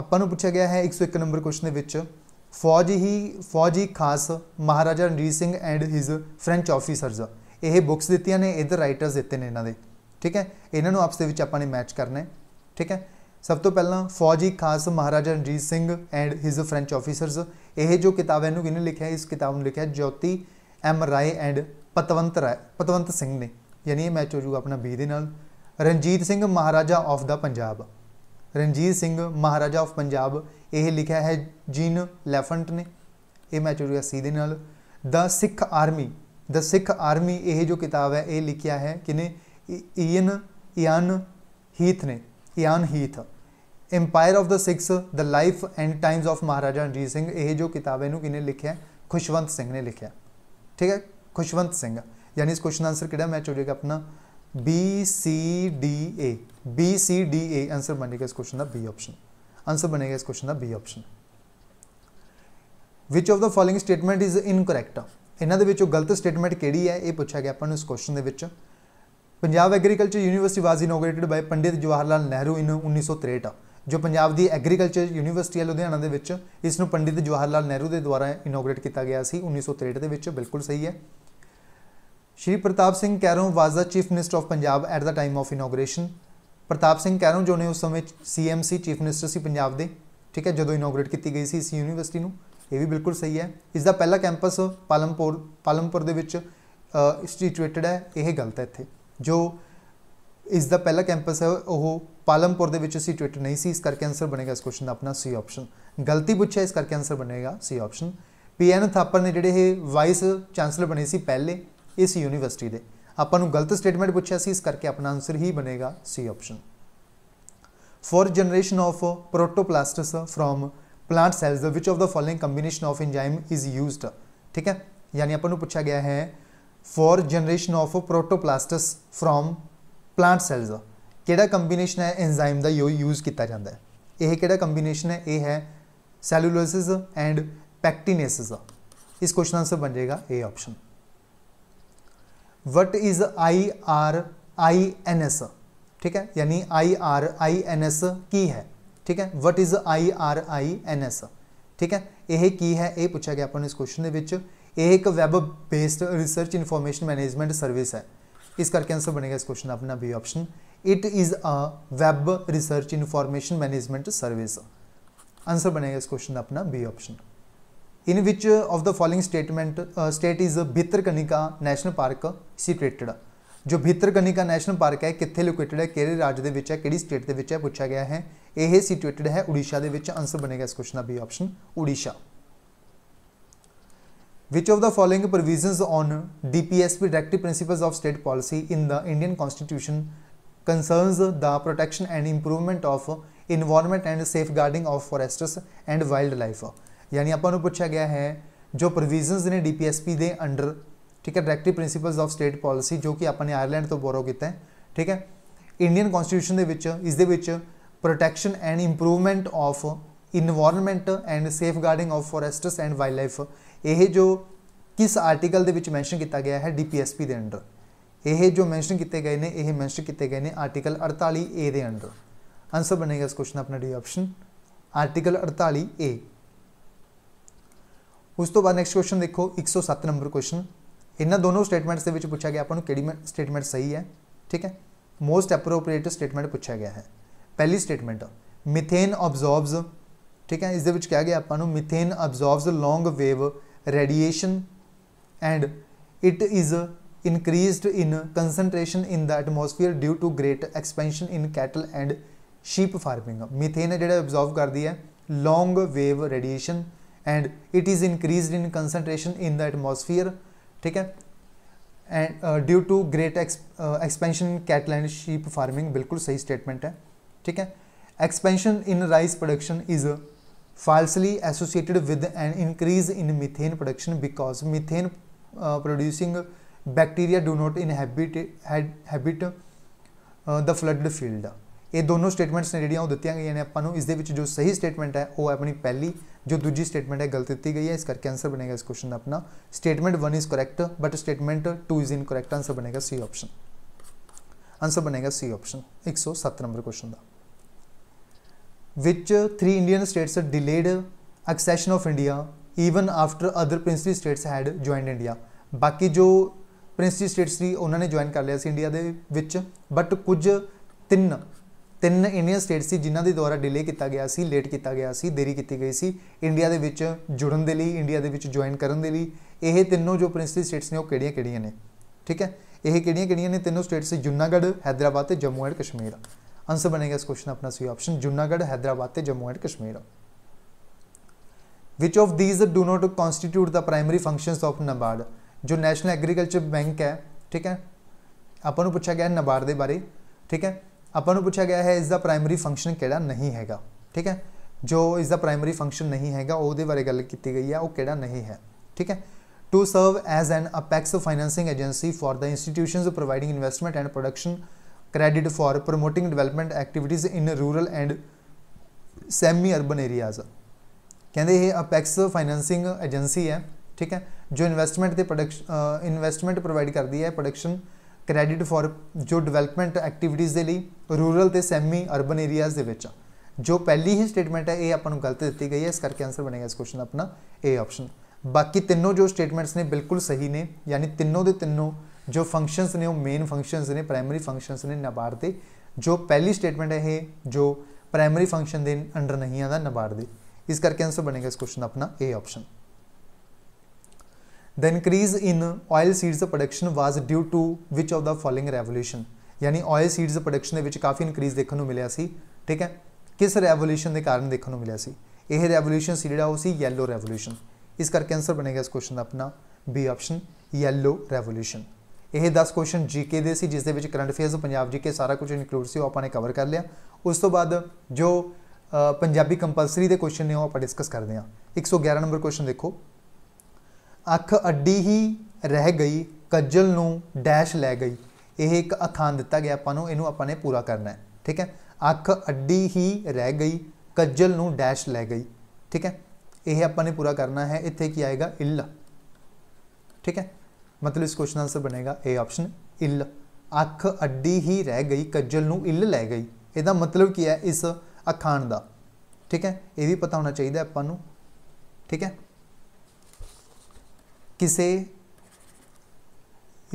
ਆਪਾਂ ਨੂੰ ਪੁੱਛਿਆ ਗਿਆ ਹੈ 101 ਨੰਬਰ ਕੁਐਸਚਨ ਦੇ ਵਿੱਚ ਫੌਜ ਹੀ ਫੌਜ ਹੀ ਖਾਸ Maharaja Ranjit Singh and his French officers ਇਹ ਬੁੱਕਸ ਦਿੱਤੀਆਂ ਨੇ ਇਧਰ ਰਾਈਟਰਸ ਦਿੱਤੇ ਨੇ ਇਹਨਾਂ ਦੇ ਠੀਕ ਹੈ ਇਹਨਾਂ ਨੂੰ ਆਪਸ ਦੇ ਵਿੱਚ ਆਪਾਂ ਨੇ ਮੈਚ ਕਰਨਾ ਹੈ ਠੀਕ ਹੈ ਸਭ ਤੋਂ ਪਹਿਲਾਂ ਫੌਜੀ ਖਾਸ Maharaja Ranjit Singh and his French officers ਇਹ ਜੋ ਕਿਤਾਬ ਇਹਨੂੰ ਕਿਹਨੇ ਲਿਖਿਆ ਇਸ ਕਿਤਾਬ ਨੂੰ ਲਿਖਿਆ ਜੋਤੀ ਐਮ ਰਾਏ ਐਂਡ ਪਤਵੰਤ ਰਾਏ ਪਤਵੰਤ ਸਿੰਘ ਨੇ ਯਾਨੀ ਇਹ ਮੈਚ ਹੋ ਜੂਗਾ ਆਪਣਾ ਬੀ ਦੇ ਨਾਲ Ranjit Singh Maharaja of the Punjab Ranjit Singh Maharaja of Punjab ਇਹ ਲਿਖਿਆ ਹੈ ਜੀਨ ਲੈਫੈਂਟ ਨੇ ਇਹ ਮੈਚ ਰਿਹਾ ਸੀ ਦੇ ਨਾਲ ਦ ਸਿੱਖ ਆਰਮੀ ਦ ਸਿੱਖ ਆਰਮੀ ਇਹ ਜੋ ਕਿਤਾਬ ਹੈ ਇਹ ਲਿਖਿਆ ਹੈ ਕਿਨੇ ਇਨ ਇਆਨ ਹੀਥ ਨੇ Ian Heath empire of the Sikhs the life and times of Maharaja Ranjit Singh ਇਹ ਜੋ ਕਿਤਾਬ ਇਹਨੂੰ ਕਿਨੇ ਲਿਖਿਆ ਖੁਸ਼ਵੰਤ ਸਿੰਘ ਨੇ ਲਿਖਿਆ ਠੀਕ ਹੈ ਖੁਸ਼ਵੰਤ ਸਿੰਘ ਯਾਨੀ ਇਸ ਕੁਐਸਚਨ ਆਨਸਰ ਕਿਹੜਾ ਮੈਚ ਹੋ ਜਾਏਗਾ ਆਪਣਾ B C D A B C D A answer ਬਣੇਗਾ ਇਸ ਕੁਐਸਚਨ ਦਾ B ਆਪਸ਼ਨ ਆਨਸਰ ਬਣੇਗਾ ਇਸ ਕੁਐਸਚਨ ਦਾ B option which of the following statement is incorrect ਇਹਨਾਂ ਦੇ ਵਿੱਚੋਂ ਗਲਤ ਸਟੇਟਮੈਂਟ ਕਿਹੜੀ ਹੈ ਇਹ ਪੁੱਛਿਆ ਗਿਆ ਆਪਾਂ ਨੂੰ ਇਸ ਕੁਐਸਚਨ ਦੇ ਵਿੱਚ Punjab agriculture university was inaugurated by Pandit Jawahar Lal Nehru in 1963 ਜੋ ਪੰਜਾਬ ਦੀ ਐਗਰੀਕਲਚਰ ਯੂਨੀਵਰਸਿਟੀ ਹੈ ਲੁਧਿਆਣਾ ਦੇ ਵਿੱਚ ਇਸ ਨੂੰ ਪੰਡਿਤ ਜਵਾਹਰ ਲਾਲ ਨਹਿਰੂ ਦੇ ਦੁਆਰਾ ਇਨੋਗਰੇਟ ਕੀਤਾ ਗਿਆ ਸੀ 1963 ਦੇ ਵਿੱਚ ਬਿਲਕੁਲ ਸਹੀ ਹੈ Shri Pratap Singh Kairon was the chief minister of Punjab at the time of inauguration Pratap Singh Kairon ਜੋ ਨੇ ਉਸ ਸਮੇਂ ਸੀਐਮਸੀ ਚੀਫ ਮਿਨਿਸਟਰ ਸੀ ਪੰਜਾਬ ਦੇ ਠੀਕ ਹੈ ਜਦੋਂ ਇਨੋਗਰੇਟ ਕੀਤੀ ਗਈ ਸੀ ਇਸ ਯੂਨੀਵਰਸਿਟੀ ਨੂੰ ਇਹ ਵੀ ਬਿਲਕੁਲ ਸਹੀ ਹੈ ਇਸ ਦਾ ਪਹਿਲਾ ਕੈਂਪਸ ਪਾਲਮਪੁਰ ਪਾਲਮਪੁਰ ਦੇ ਵਿੱਚ ਸਿਚੁਏਟਡ ਹੈ ਇਹ ਗਲਤ ਹੈ ਇੱਥੇ ਜੋ ਇਸ ਦਾ ਪਹਿਲਾ ਕੈਂਪਸ ਹੈ ਉਹ ਪਾਲਮਪੁਰ ਦੇ ਵਿੱਚ ਸਿਚੁਏਟ ਨਹੀਂ ਸੀ ਇਸ ਕਰਕੇ ਆਨਸਰ ਬਣੇਗਾ ਇਸ ਕੁਐਸਚਨ ਦਾ ਆਪਣਾ ਸੀ ਆਪਸ਼ਨ ਗਲਤੀ ਪੁੱਛਿਆ ਇਸ ਕਰਕੇ ਆਨਸਰ ਬਣੇਗਾ ਸੀ ਆਪਸ਼ਨ ਪੀਐਨ ਥਾਪਰ ਨੇ ਜਿਹੜੇ ਇਹ ਵਾਈਸ ਚਾਂਸਲਰ ਬਣੇ ਸੀ ਪਹਿਲੇ ਇਸ ਯੂਨੀਵਰਸਿਟੀ ਦੇ ਆਪਾਂ ਨੂੰ ਗਲਤ ਸਟੇਟਮੈਂਟ ਪੁੱਛਿਆ ਸੀ ਇਸ ਕਰਕੇ ਆਪਣਾ ਆਨਸਰ ਹੀ ਬਨੇਗਾ C option for generation of protoplasts from plant cells which of the following combination of enzyme is used ਠੀਕ ਹੈ ਯਾਨੀ ਆਪਾਂ ਨੂੰ ਪੁੱਛਿਆ ਗਿਆ ਹੈ for generation of protoplasts from plant cells ਕਿਹੜਾ ਕੰਬੀਨੇਸ਼ਨ ਹੈ ਐਂਜ਼ਾਈਮ ਦਾ ਯੂਜ਼ ਕੀਤਾ ਜਾਂਦਾ ਹੈ ਇਹ ਕਿਹੜਾ ਕੰਬੀਨੇਸ਼ਨ ਹੈ ਇਹ ਹੈ ਸੈਲੂਲੋਸਿਸ ਐਂਡ ਪੈਕਟੀਨੇਸਿਸ ਇਸ ਕੁਐਸਚਨ ਆਨਸਰ ਬਣ ਜਾਏਗਾ A option what is I R I N S ठीक है यानी I R I N S की है ठीक है what is I R I N S ਠੀਕ ਹੈ ਇਹ ਕੀ ਹੈ ਇਹ ਪੁੱਛਿਆ ਗਿਆ ਆਪਾਂ ਨੂੰ ਇਸ ਕੁਐਸਚਨ ਦੇ ਵਿੱਚ ਇਹ ਇੱਕ web based research information management service ਹੈ ਇਸ ਕਰਕੇ ਆਨਸਰ ਬਣੇਗਾ ਇਸ ਕੁਐਸਚਨ ਆਪਣਾ B option it is a web research information management service answer ਬਣੇਗਾ ਇਸ ਕੁਐਸਚਨ ਆਪਣਾ B option in uh, which of the following statement state is Bhitarkanika national park situated जो भितरकनिका नैशनल पार्क है कितने लोकेटड है कि राज्य के कि स्टेट के पूछा गया है यह सिचुएटड है उड़ीसा आंसर बनेगा इस क्वेश्चन का B option Orissa which of the following provision on D P S P directive principle of state policy in the Indian constitution concerns the protection and improvement of environment and safeguarding of forest and wildlife ਯਾਨੀ ਆਪਾਂ ਨੂੰ ਪੁੱਛਿਆ ਗਿਆ ਹੈ ਜੋ provisions ਨੇ DPSP ਦੇ under ਠੀਕ ਹੈ directive principles of state policy ਜੋ ਕਿ ਆਪਾਂ ਨੇ ਆਇਰਲੈਂਡ ਤੋਂ ਬੋਰੋ ਕੀਤਾ ਹੈ ਠੀਕ ਹੈ ਇੰਡੀਅਨ ਕਨਸਟੀਟਿਊਸ਼ਨ ਦੇ ਵਿੱਚ ਇਸ ਦੇ ਵਿੱਚ protection and improvement of environment and safeguarding of forests and wildlife ਇਹ ਜੋ ਕਿਸ ਆਰਟੀਕਲ ਦੇ ਵਿੱਚ ਮੈਂਸ਼ਨ ਕੀਤਾ ਗਿਆ ਹੈ ਡੀਪੀਐਸਪੀ ਦੇ ਅੰਡਰ ਇਹ ਜੋ ਮੈਂਸ਼ਨ ਕੀਤੇ ਗਏ ਨੇ ਇਹ ਮੈਂਸ਼ਨ ਕੀਤੇ ਗਏ ਨੇ ਆਰਟੀਕਲ 48 ਏ ਦੇ ਅੰਡਰ ਆਨਸਰ ਬਣੇਗਾ ਇਸ ਕੁਐਸਚਨ ਆਪਣਾ ਡੀ ਆਪਸ਼ਨ ਆਰਟੀਕਲ 48 ਏ ਉਸ ਤੋਂ ਬਾਅਦ ਨੈਕਸਟ ਕੁਐਸਚਨ ਦੇਖੋ 107 ਨੰਬਰ ਕੁਐਸਚਨ ਇਹਨਾਂ ਦੋਨੋਂ ਸਟੇਟਮੈਂਟਸ ਦੇ ਵਿੱਚ ਪੁੱਛਿਆ ਗਿਆ ਆਪਾਂ ਨੂੰ ਕਿਹੜੀ ਸਟੇਟਮੈਂਟ ਸਹੀ ਹੈ ਠੀਕ ਹੈ ਮੋਸਟ ਐਪਰੋਪ੍ਰੀਏਟ ਸਟੇਟਮੈਂਟ ਪੁੱਛਿਆ ਗਿਆ ਹੈ ਪਹਿਲੀ ਸਟੇਟਮੈਂਟ ਮੀਥੇਨ ਅਬਜ਼ੌਰਬਸ ਠੀਕ ਹੈ ਇਸ ਦੇ ਵਿੱਚ ਕਿਹਾ ਗਿਆ ਆਪਾਂ ਨੂੰ methane absorbs long wave radiation and it is increased in concentration in the atmosphere due to great expansion in cattle and sheep farming methane ਜਿਹੜਾ ਅਬਜ਼ੌਰਬ ਕਰਦੀ ਹੈ long wave radiation and it is increased in concentration in the atmosphere ठीक है and due to expansion, cattle and sheep farming, बिल्कुल सही statement है ठीक है expansion in rice production falsely associated with an increase in methane production because methane uh, producing bacteria do not inhabit had, habit uh, the flooded field ਇਹ ਦੋਨੋਂ statements ਨੇ ਜਿਹੜੀਆਂ ਉਹ ਦਿੱਤੀਆਂ ਗਈਆਂ ਨੇ ਆਪਾਂ ਨੂੰ ਇਸ ਦੇ ਵਿੱਚ ਜੋ ਸਹੀ ਸਟੇਟਮੈਂਟ ਹੈ ਉਹ ਆਪਣੀ ਪਹਿਲੀ ਜੋ ਦੂਜੀ ਸਟੇਟਮੈਂਟ ਹੈ ਗਲਤ ਦਿੱਤੀ ਗਈ ਹੈ ਇਸ ਕਰਕੇ ਆਨਸਰ ਬਣੇਗਾ ਇਸ ਕੁਐਸਚਨ ਦਾ ਆਪਣਾ statement 1 is correct but statement 2 is incorrect answer ਬਣੇਗਾ ਸੀ ਆਪਸ਼ਨ ਆਨਸਰ ਬਣੇਗਾ ਸੀ ਆਪਸ਼ਨ 107 ਨੰਬਰ ਕੁਐਸਚਨ ਦਾ which 3 Indian states delayed accession of India even after other princely states had joined India ਬਾਕੀ ਜੋ princely status ਸੀ ਉਹਨਾਂ ਨੇ join ਕਰ ਲਿਆ ਸੀ India ਦੇ ਵਿੱਚ ਬਟ ਕੁਝ ਤਿੰਨ ਤਿੰਨ ਇੰਡੀਅਨ ਸਟੇਟਸ ਸੀ ਜਿਨ੍ਹਾਂ ਦੇ ਦੁਆਰਾ ਡਿਲੇ ਕੀਤਾ ਗਿਆ ਸੀ ਲੇਟ ਕੀਤਾ ਗਿਆ ਸੀ ਦੇਰੀ ਕੀਤੀ ਗਈ ਸੀ ਇੰਡੀਆ ਦੇ ਵਿੱਚ ਜੁੜਨ ਦੇ ਲਈ ਇੰਡੀਆ ਦੇ ਵਿੱਚ ਜੁਆਇਨ ਕਰਨ ਦੇ ਲਈ ਇਹ ਤਿੰਨੋਂ ਜੋ ਪ੍ਰਿੰਸਲੀ ਸਟੇਟਸ ਨੇ ਉਹ ਕਿਹੜੀਆਂ-ਕਿਹੜੀਆਂ ਨੇ ਠੀਕ ਹੈ ਇਹ ਕਿਹੜੀਆਂ-ਕਿਹੜੀਆਂ ਨੇ ਤਿੰਨੋਂ ਸਟੇਟਸ ਜੁਨਾਗੜ ਹైదరాబాద్ ਤੇ ਜੰਮੂ ਐਂਡ ਕਸ਼ਮੀਰ ਆਨਸਰ ਬਣੇਗਾ ਇਸ ਕੁਐਸਚਨ ਆਪਣਾ ਸੀ ਆਪਸ਼ਨ ਜੁਨਾਗੜ ਹైదరాబాద్ ਤੇ Jammu and Kashmir which of these do not constitute the primary functions of NABARD ਜੋ ਨੈਸ਼ਨਲ ਐਗਰੀਕਲਚਰ ਬੈਂਕ ਹੈ ਠੀਕ ਹੈ ਆਪਾਂ ਨੂੰ ਪੁੱਛਿਆ ਗਿਆ ਨਬਾਰਡ ਦੇ ਬਾਰੇ ਠੀਕ ਹੈ ਆਪਾਂ ਨੂੰ ਪੁੱਛਿਆ ਗਿਆ ਹੈ ਇਸ ਦਾ ਪ੍ਰਾਇਮਰੀ ਫੰਕਸ਼ਨ ਕਿਹੜਾ ਨਹੀਂ ਹੈਗਾ ਠੀਕ ਹੈ ਜੋ ਇਸ ਦਾ ਪ੍ਰਾਇਮਰੀ ਫੰਕਸ਼ਨ ਨਹੀਂ ਹੈਗਾ ਉਹਦੇ ਬਾਰੇ ਗੱਲ ਕੀਤੀ ਗਈ ਹੈ ਉਹ ਕਿਹੜਾ ਨਹੀਂ ਹੈ ਠੀਕ ਹੈ to serve as an apex financing agency for the institutions providing investment and production credit for promoting development ਐਕਟੀਵਿਟੀਆਂ in rural and semi urban areas ਕਹਿੰਦੇ ਇਹ ਅਪੈਕਸ ਫਾਈਨੈਂਸਿੰਗ ਏਜੰਸੀ ਹੈ ਠੀਕ ਹੈ ਜੋ ਇਨਵੈਸਟਮੈਂਟ ਤੇ ਪ੍ਰੋਡਕਸ਼ਨ ਇਨਵੈਸਟਮੈਂਟ ਪ੍ਰੋਵਾਈਡ ਕਰਦੀ ਹੈ ਪ੍ਰੋਡਕਸ਼ਨ ਕ੍ਰੈਡਿਟ ਫਾਰ ਜੋ ਡਿਵੈਲਪਮੈਂਟ ਐਕਟੀਵਿਟੀਜ਼ ਦੇ ਲਈ ਰੂਰਲ ਤੇ ਸੈਮੀ ਅਰਬਨ ਏਰੀਆਜ਼ ਦੇ ਵਿੱਚ ਜੋ ਪਹਿਲੀ ਹੀ ਸਟੇਟਮੈਂਟ ਹੈ ਇਹ ਆਪਾਂ ਨੂੰ ਗਲਤ ਦਿੱਤੀ ਗਈ ਹੈ ਇਸ ਕਰਕੇ ਆਨਸਰ ਬਣੇਗਾ ਇਸ ਕੁਐਸਚਨ ਆਪਣਾ ਏ ਆਪਸ਼ਨ ਬਾਕੀ ਤਿੰਨੋਂ ਜੋ ਸਟੇਟਮੈਂਟਸ ਨੇ ਬਿਲਕੁਲ ਸਹੀ ਨੇ ਯਾਨੀ ਤਿੰਨੋਂ ਦੇ ਤਿੰਨੋਂ ਜੋ ਫੰਕਸ਼ਨਸ ਨੇ ਉਹ ਮੇਨ ਫੰਕਸ਼ਨਸ ਨੇ ਪ੍ਰਾਇਮਰੀ ਫੰਕਸ਼ਨਸ ਨੇ ਨਬਾਰਡ ਦੇ ਜੋ ਪਹਿਲੀ ਸਟੇਟਮੈਂਟ ਹੈ ਇਹ ਜੋ ਪ੍ਰਾਇਮਰੀ ਫੰਕਸ਼ਨ ਦੇ ਅੰਡਰ ਨਹੀਂ ਆਉਂਦਾ ਨਬਾਰਡ ਦੇ ਇਸ ਕਰਕੇ ਆਨਸਰ ਬਣੇਗਾ ਇਸ ਕੁਐਸਚਨ ਆਪਣਾ A option The increase in oil seeds production was due to which of the following revolution ਯਾਨੀ oil seeds production ਦੇ ਵਿੱਚ ਕਾਫੀ ਇਨਕਰੀਜ਼ ਦੇਖਣ ਨੂੰ ਮਿਲਿਆ ਸੀ ਠੀਕ ਹੈ ਕਿਸ ਰੈਵੋਲੂਸ਼ਨ ਦੇ ਕਾਰਨ ਦੇਖਣ ਨੂੰ ਮਿਲਿਆ ਸੀ ਇਹ ਰੈਵੋਲੂਸ਼ਨ ਸੀ ਜਿਹੜਾ ਉਹ ਸੀ ਯੈਲੋ ਰੈਵੋਲੂਸ਼ਨ ਇਸ ਕਰਕੇ ਆਨਸਰ ਬਣੇਗਾ ਇਸ ਕੁਐਸਚਨ ਦਾ ਆਪਣਾ ਬੀ ਆਪਸ਼ਨ ਯੈਲੋ ਰੈਵੋਲੂਸ਼ਨ ਇਹ 10 ਕੁਐਸਚਨ ਜੀਕੇ ਦੇ ਸੀ ਜਿਸ ਦੇ ਵਿੱਚ ਕਰੰਟ ਅਫੇਅਰਸ ਪੰਜਾਬ ਜੀਕੇ ਸਾਰਾ ਕੁਝ ਇਨਕਲੂਡ ਸੀ ਉਹ ਆਪਾਂ ਨੇ ਕਵਰ ਕਰ ਲਿਆ ਉਸ ਤੋਂ ਬਾਅਦ ਜੋ ਪੰਜਾਬੀ ਕੰਪਲਸਰੀ ਦੇ ਕੁਐਸਚਨ ਨੇ ਉਹ ਆਪਾਂ ਡਿਸਕਸ ਕਰਦੇ ਹਾਂ 111 ਨੰਬਰ ਕੁਐਸਚਨ ਦੇਖੋ ਅੱਖ ਅੱਡੀ ਹੀ ਰਹਿ ਗਈ ਕੱਜਲ ਨੂੰ ਡੈਸ਼ ਲੈ ਗਈ ਇਹ ਇੱਕ ਅਖਾਂ ਦਿੱਤਾ ਗਿਆ ਆਪਾਂ ਨੂੰ ਇਹਨੂੰ ਆਪਾਂ ਨੇ ਪੂਰਾ ਕਰਨਾ ਹੈ ਠੀਕ ਹੈ ਅੱਖ ਅੱਡੀ ਹੀ ਰਹਿ ਗਈ ਕੱਜਲ ਨੂੰ ਡੈਸ਼ ਲੈ ਗਈ ਠੀਕ ਹੈ ਇਹ ਆਪਾਂ ਨੇ ਪੂਰਾ ਕਰਨਾ ਹੈ ਇੱਥੇ ਕੀ ਆਏਗਾ ਇਲ ਠੀਕ ਹੈ ਮਤਲਬ ਇਸ ਕੁਐਸਚਨ ਆਨਸਰ ਬਣੇਗਾ A ਆਪਸ਼ਨ ਇਲ ਅੱਖ ਅੱਡੀ ਹੀ ਰਹਿ ਗਈ ਕੱਜਲ ਨੂੰ ਇਲ ਲੈ ਗਈ ਇਹਦਾ ਮਤਲਬ ਕੀ ਹੈ ਇਸ ਅਖਾਣ ਦਾ ਠੀਕ ਹੈ ਇਹ ਵੀ ਪਤਾ ਹੋਣਾ ਚਾਹੀਦਾ ਆਪਾਂ ਨੂੰ ਠੀਕ ਹੈ ਕਿਸੇ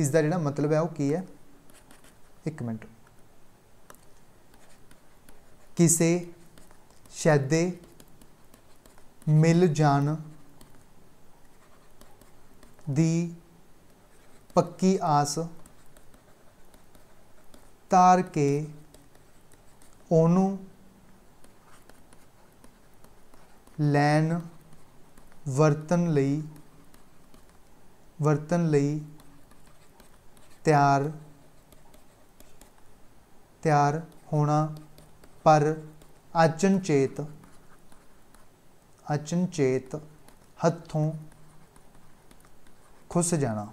ਇਸ ਦਾ ਜਿਹੜਾ ਮਤਲਬ ਹੈ ਉਹ ਕੀ ਹੈ ਇੱਕ ਮਿੰਟ ਕਿਸੇ ਸ਼ੈਦੇ ਮਿਲ ਜਾਣ ਦੀ ਪੱਕੀ ਆਸ ਤਾਰ ਕੇ ਉਹਨੂੰ ਲੈਣ ਵਰਤਨ ਲਈ ਵਰਤਨ ਲਈ ਤਿਆਰ ਤਿਆਰ ਹੋਣਾ ਪਰ ਅਚਨਚੇਤ ਅਚਨਚੇਤ ਹੱਥੋਂ ਖੁੱਸ ਜਾਣਾ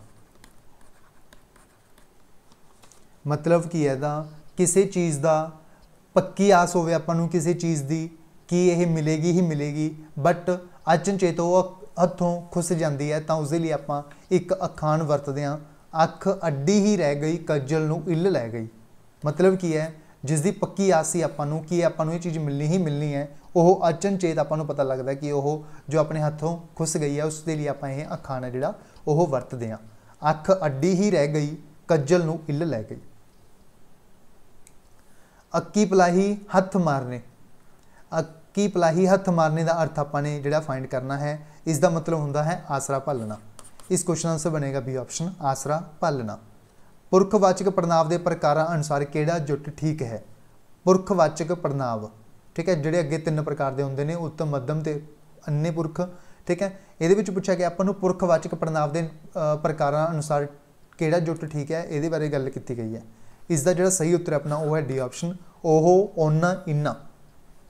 ਮਤਲਬ ਕੀ ਹੈ ਦਾ ਕਿਸੇ ਚੀਜ਼ ਦਾ ਪੱਕੀ ਆਸ ਹੋਵੇ ਆਪਾਂ ਨੂੰ ਕਿਸੇ ਚੀਜ਼ ਦੀ ਕਿ ਇਹ ਮਿਲੇਗੀ ਹੀ ਮਿਲੇਗੀ ਬਟ ਅਚਨਚੇਤ ਉਹ ਹੱਥੋਂ ਖੁੱਸ ਜਾਂਦੀ ਹੈ ਤਾਂ ਉਸ ਦੇ ਲਈ ਆਪਾਂ ਇੱਕ ਅਖਾਣ ਵਰਤਦੇ ਹਾਂ ਅੱਖ ਅੱਡੀ ਹੀ ਰਹਿ ਗਈ ਕੱਜਲ ਨੂੰ ਇੱਲ ਲੈ ਗਈ ਮਤਲਬ ਕੀ ਹੈ ਜਿਸ ਦੀ ਪੱਕੀ ਆਸ ਸੀ ਆਪਾਂ ਨੂੰ ਕਿ ਆਪਾਂ ਨੂੰ ਇਹ ਚੀਜ਼ ਮਿਲਣੀ ਹੀ ਮਿਲਣੀ ਹੈ ਉਹ ਅਚਨ ਚੇਤ ਆਪਾਂ ਨੂੰ ਪਤਾ ਲੱਗਦਾ ਕਿ ਉਹ ਜੋ ਆਪਣੇ ਹੱਥੋਂ ਖੁੱਸ ਗਈ ਹੈ ਉਸ ਦੇ ਲਈ ਆਪਾਂ ਇਹ ਅਖਾਣ ਜਿਹੜਾ ਉਹ ਵਰਤਦੇ ਹਾਂ ਅੱਖ ਅੱਡੀ ਹੀ ਰਹਿ ਗਈ ਕੱਜਲ ਨੂੰ ਇੱਲ ਲੈ ਗਈ ਅੱਕੀ ਪਲਾਹੀ ਹੱਥ ਮਾਰਨੇ ਕੀ ਪਲਾਹੀ ਹੱਥ ਮਾਰਨੇ ਦਾ ਅਰਥ ਆਪਾਂ ਨੇ ਜਿਹੜਾ ਫਾਈਂਡ ਕਰਨਾ ਹੈ ਇਸ ਦਾ ਮਤਲਬ ਹੁੰਦਾ ਹੈ ਆਸਰਾ ਪਾਲਣਾ ਇਸ ਕੁਐਸਚਨ ਆਨਸਰ ਬਣੇਗਾ ਬੀ ਆਪਸ਼ਨ ਆਸਰਾ ਪਾਲਣਾ ਪੁਰਖਵਾਚਕ ਪੜਨਾਵ ਦੇ ਪ੍ਰਕਾਰਾਂ ਅਨੁਸਾਰ ਕਿਹੜਾ ਜੁੱਟ ਠੀਕ ਹੈ ਪੁਰਖਵਾਚਕ ਪੜਨਾਵ ਠੀਕ ਹੈ ਜਿਹੜੇ ਅੱਗੇ ਤਿੰਨ ਪ੍ਰਕਾਰ ਦੇ ਹੁੰਦੇ ਨੇ ਉੱਤਮ ਮੱਧਮ ਤੇ ਅੰਨੇ ਪੁਰਖ ਠੀਕ ਹੈ ਇਹਦੇ ਵਿੱਚ ਪੁੱਛਿਆ ਗਿਆ ਆਪਾਂ ਨੂੰ ਪੁਰਖਵਾਚਕ ਪੜਨਾਵ ਦੇ ਪ੍ਰਕਾਰਾਂ ਅਨੁਸਾਰ ਕਿਹੜਾ ਜੁੱਟ ਠੀਕ ਹੈ ਇਹਦੇ ਬਾਰੇ ਗੱਲ ਕੀਤੀ ਗਈ ਹੈ ਇਸ ਦਾ ਜਿਹੜਾ ਸਹੀ ਉੱਤਰ ਆਪਣਾ ਉਹ ਹੈ ਡੀ ਆਪਸ਼ਨ ਉਹ ਉਹਨਾਂ ਇੰਨਾ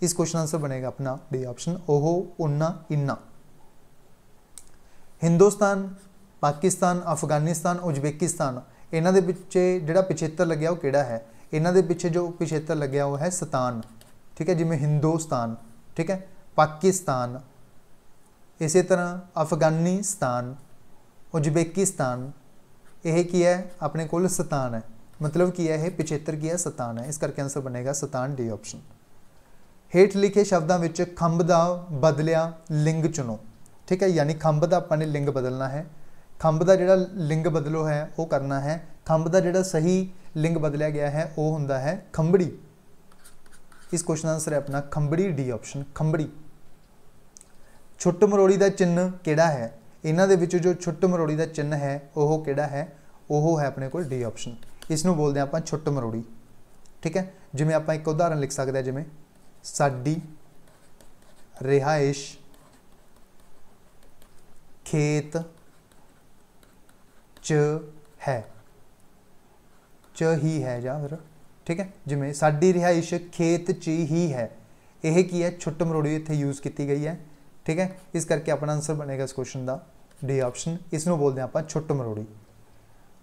ਇਸ ਕੁਐਸਚਨ ਆਨਸਰ ਬਣੇਗਾ ਆਪਣਾ ਬੀ ਆਪਸ਼ਨ ਉਹ ਉਹਨਾਂ ਇਨਾ ਹਿੰਦੁਸਤਾਨ ਪਾਕਿਸਤਾਨ ਅਫਗਾਨਿਸਤਾਨ ਉਜ਼ਬੇਕਿਸਤਾਨ ਇਹਨਾਂ ਦੇ ਵਿੱਚ ਜਿਹੜਾ ਪਿਛੇਤਰ ਲੱਗਿਆ ਉਹ ਕਿਹੜਾ ਹੈ ਇਹਨਾਂ ਦੇ ਪਿੱਛੇ ਜੋ ਪਿਛੇਤਰ ਲੱਗਿਆ ਉਹ ਹੈ ਸਤਾਨ ਠੀਕ ਹੈ ਜਿਵੇਂ ਹਿੰਦੁਸਤਾਨ ਠੀਕ ਹੈ ਪਾਕਿਸਤਾਨ ਇਸੇ ਤਰ੍ਹਾਂ ਅਫਗਾਨਿਸਤਾਨ ਉਜ਼ਬੇਕਿਸਤਾਨ ਇਹ ਕੀ ਹੈ ਆਪਣੇ ਕੋਲ ਸਤਾਨ ਹੈ ਮਤਲਬ ਕੀ ਹੈ ਇਹ ਪਿਛੇਤਰ ਕੀ ਹੈ ਸਤਾਨ ਹੈ ਇਸ ਕਰਕੇ ਆਨਸਰ ਬਣੇਗਾ ਸਤਾਨ ਡੀ ਆਪਸ਼ਨ ਹੇਠ ਲਿਖੇ ਸ਼ਬਦਾਂ ਵਿੱਚ ਖੰਭ ਦਾ ਬਦਲਿਆ ਲਿੰਗ ਚੁਣੋ ਠੀਕ ਹੈ ਯਾਨੀ ਖੰਭ ਦਾ ਆਪਾਂ ਨੇ ਲਿੰਗ ਬਦਲਣਾ ਹੈ ਖੰਭ ਦਾ ਜਿਹੜਾ ਲਿੰਗ ਬਦਲੋ ਹੈ ਉਹ ਕਰਨਾ ਹੈ ਖੰਭ ਦਾ ਜਿਹੜਾ ਸਹੀ ਲਿੰਗ ਬਦਲਿਆ ਗਿਆ ਹੈ ਉਹ ਹੁੰਦਾ ਹੈ ਖੰਬੜੀ ਇਸ ਕੁਐਸਚਨ ਦਾ ਆਨਸਰ ਹੈ ਆਪਣਾ ਖੰਬੜੀ ਡੀ ਆਪਸ਼ਨ ਖੰਬੜੀ ਛੁੱਟ ਮਰੋੜੀ ਦਾ ਚਿੰਨ ਕਿਹੜਾ ਹੈ ਇਹਨਾਂ ਦੇ ਵਿੱਚੋਂ ਜੋ ਛੁੱਟ ਮਰੋੜੀ ਦਾ ਚਿੰਨ ਹੈ ਉਹ ਕਿਹੜਾ ਹੈ ਉਹ ਹੈ ਆਪਣੇ ਕੋਲ ਡੀ ਆਪਸ਼ਨ ਇਸ ਨੂੰ ਬੋਲਦੇ ਆਪਾਂ ਛੁੱਟ ਮਰੋੜੀ ਠੀਕ ਹੈ ਜਿਵੇਂ ਆਪਾਂ ਇੱਕ ਉਦਾਹਰਨ ਲਿਖ ਸਕਦੇ ਆ ਜਿਵੇਂ ਸਾਡੀ ਰਿਹਾਇਸ਼ ਖੇਤ ਚ ਹੈ ਚ ਹੀ ਹੈ ਜਾਂ ਫਿਰ ਠੀਕ ਹੈ ਜਿਵੇਂ ਸਾਡੀ ਰਿਹਾਇਸ਼ ਖੇਤ ਚ ਹੀ ਹੈ ਇਹ ਕੀ ਹੈ ਛੁੱਟ ਮਰੋੜੀ ਇੱਥੇ ਯੂਜ਼ ਕੀਤੀ ਗਈ ਹੈ ਠੀਕ ਹੈ ਇਸ ਕਰਕੇ ਆਪਣਾ ਆਨਸਰ ਬਣੇਗਾ ਇਸ ਕੁਐਸਚਨ ਦਾ ਡੀ ਆਪਸ਼ਨ ਇਸ ਨੂੰ ਬੋਲਦੇ ਆਪਾਂ ਛੁੱਟ ਮਰੋੜੀ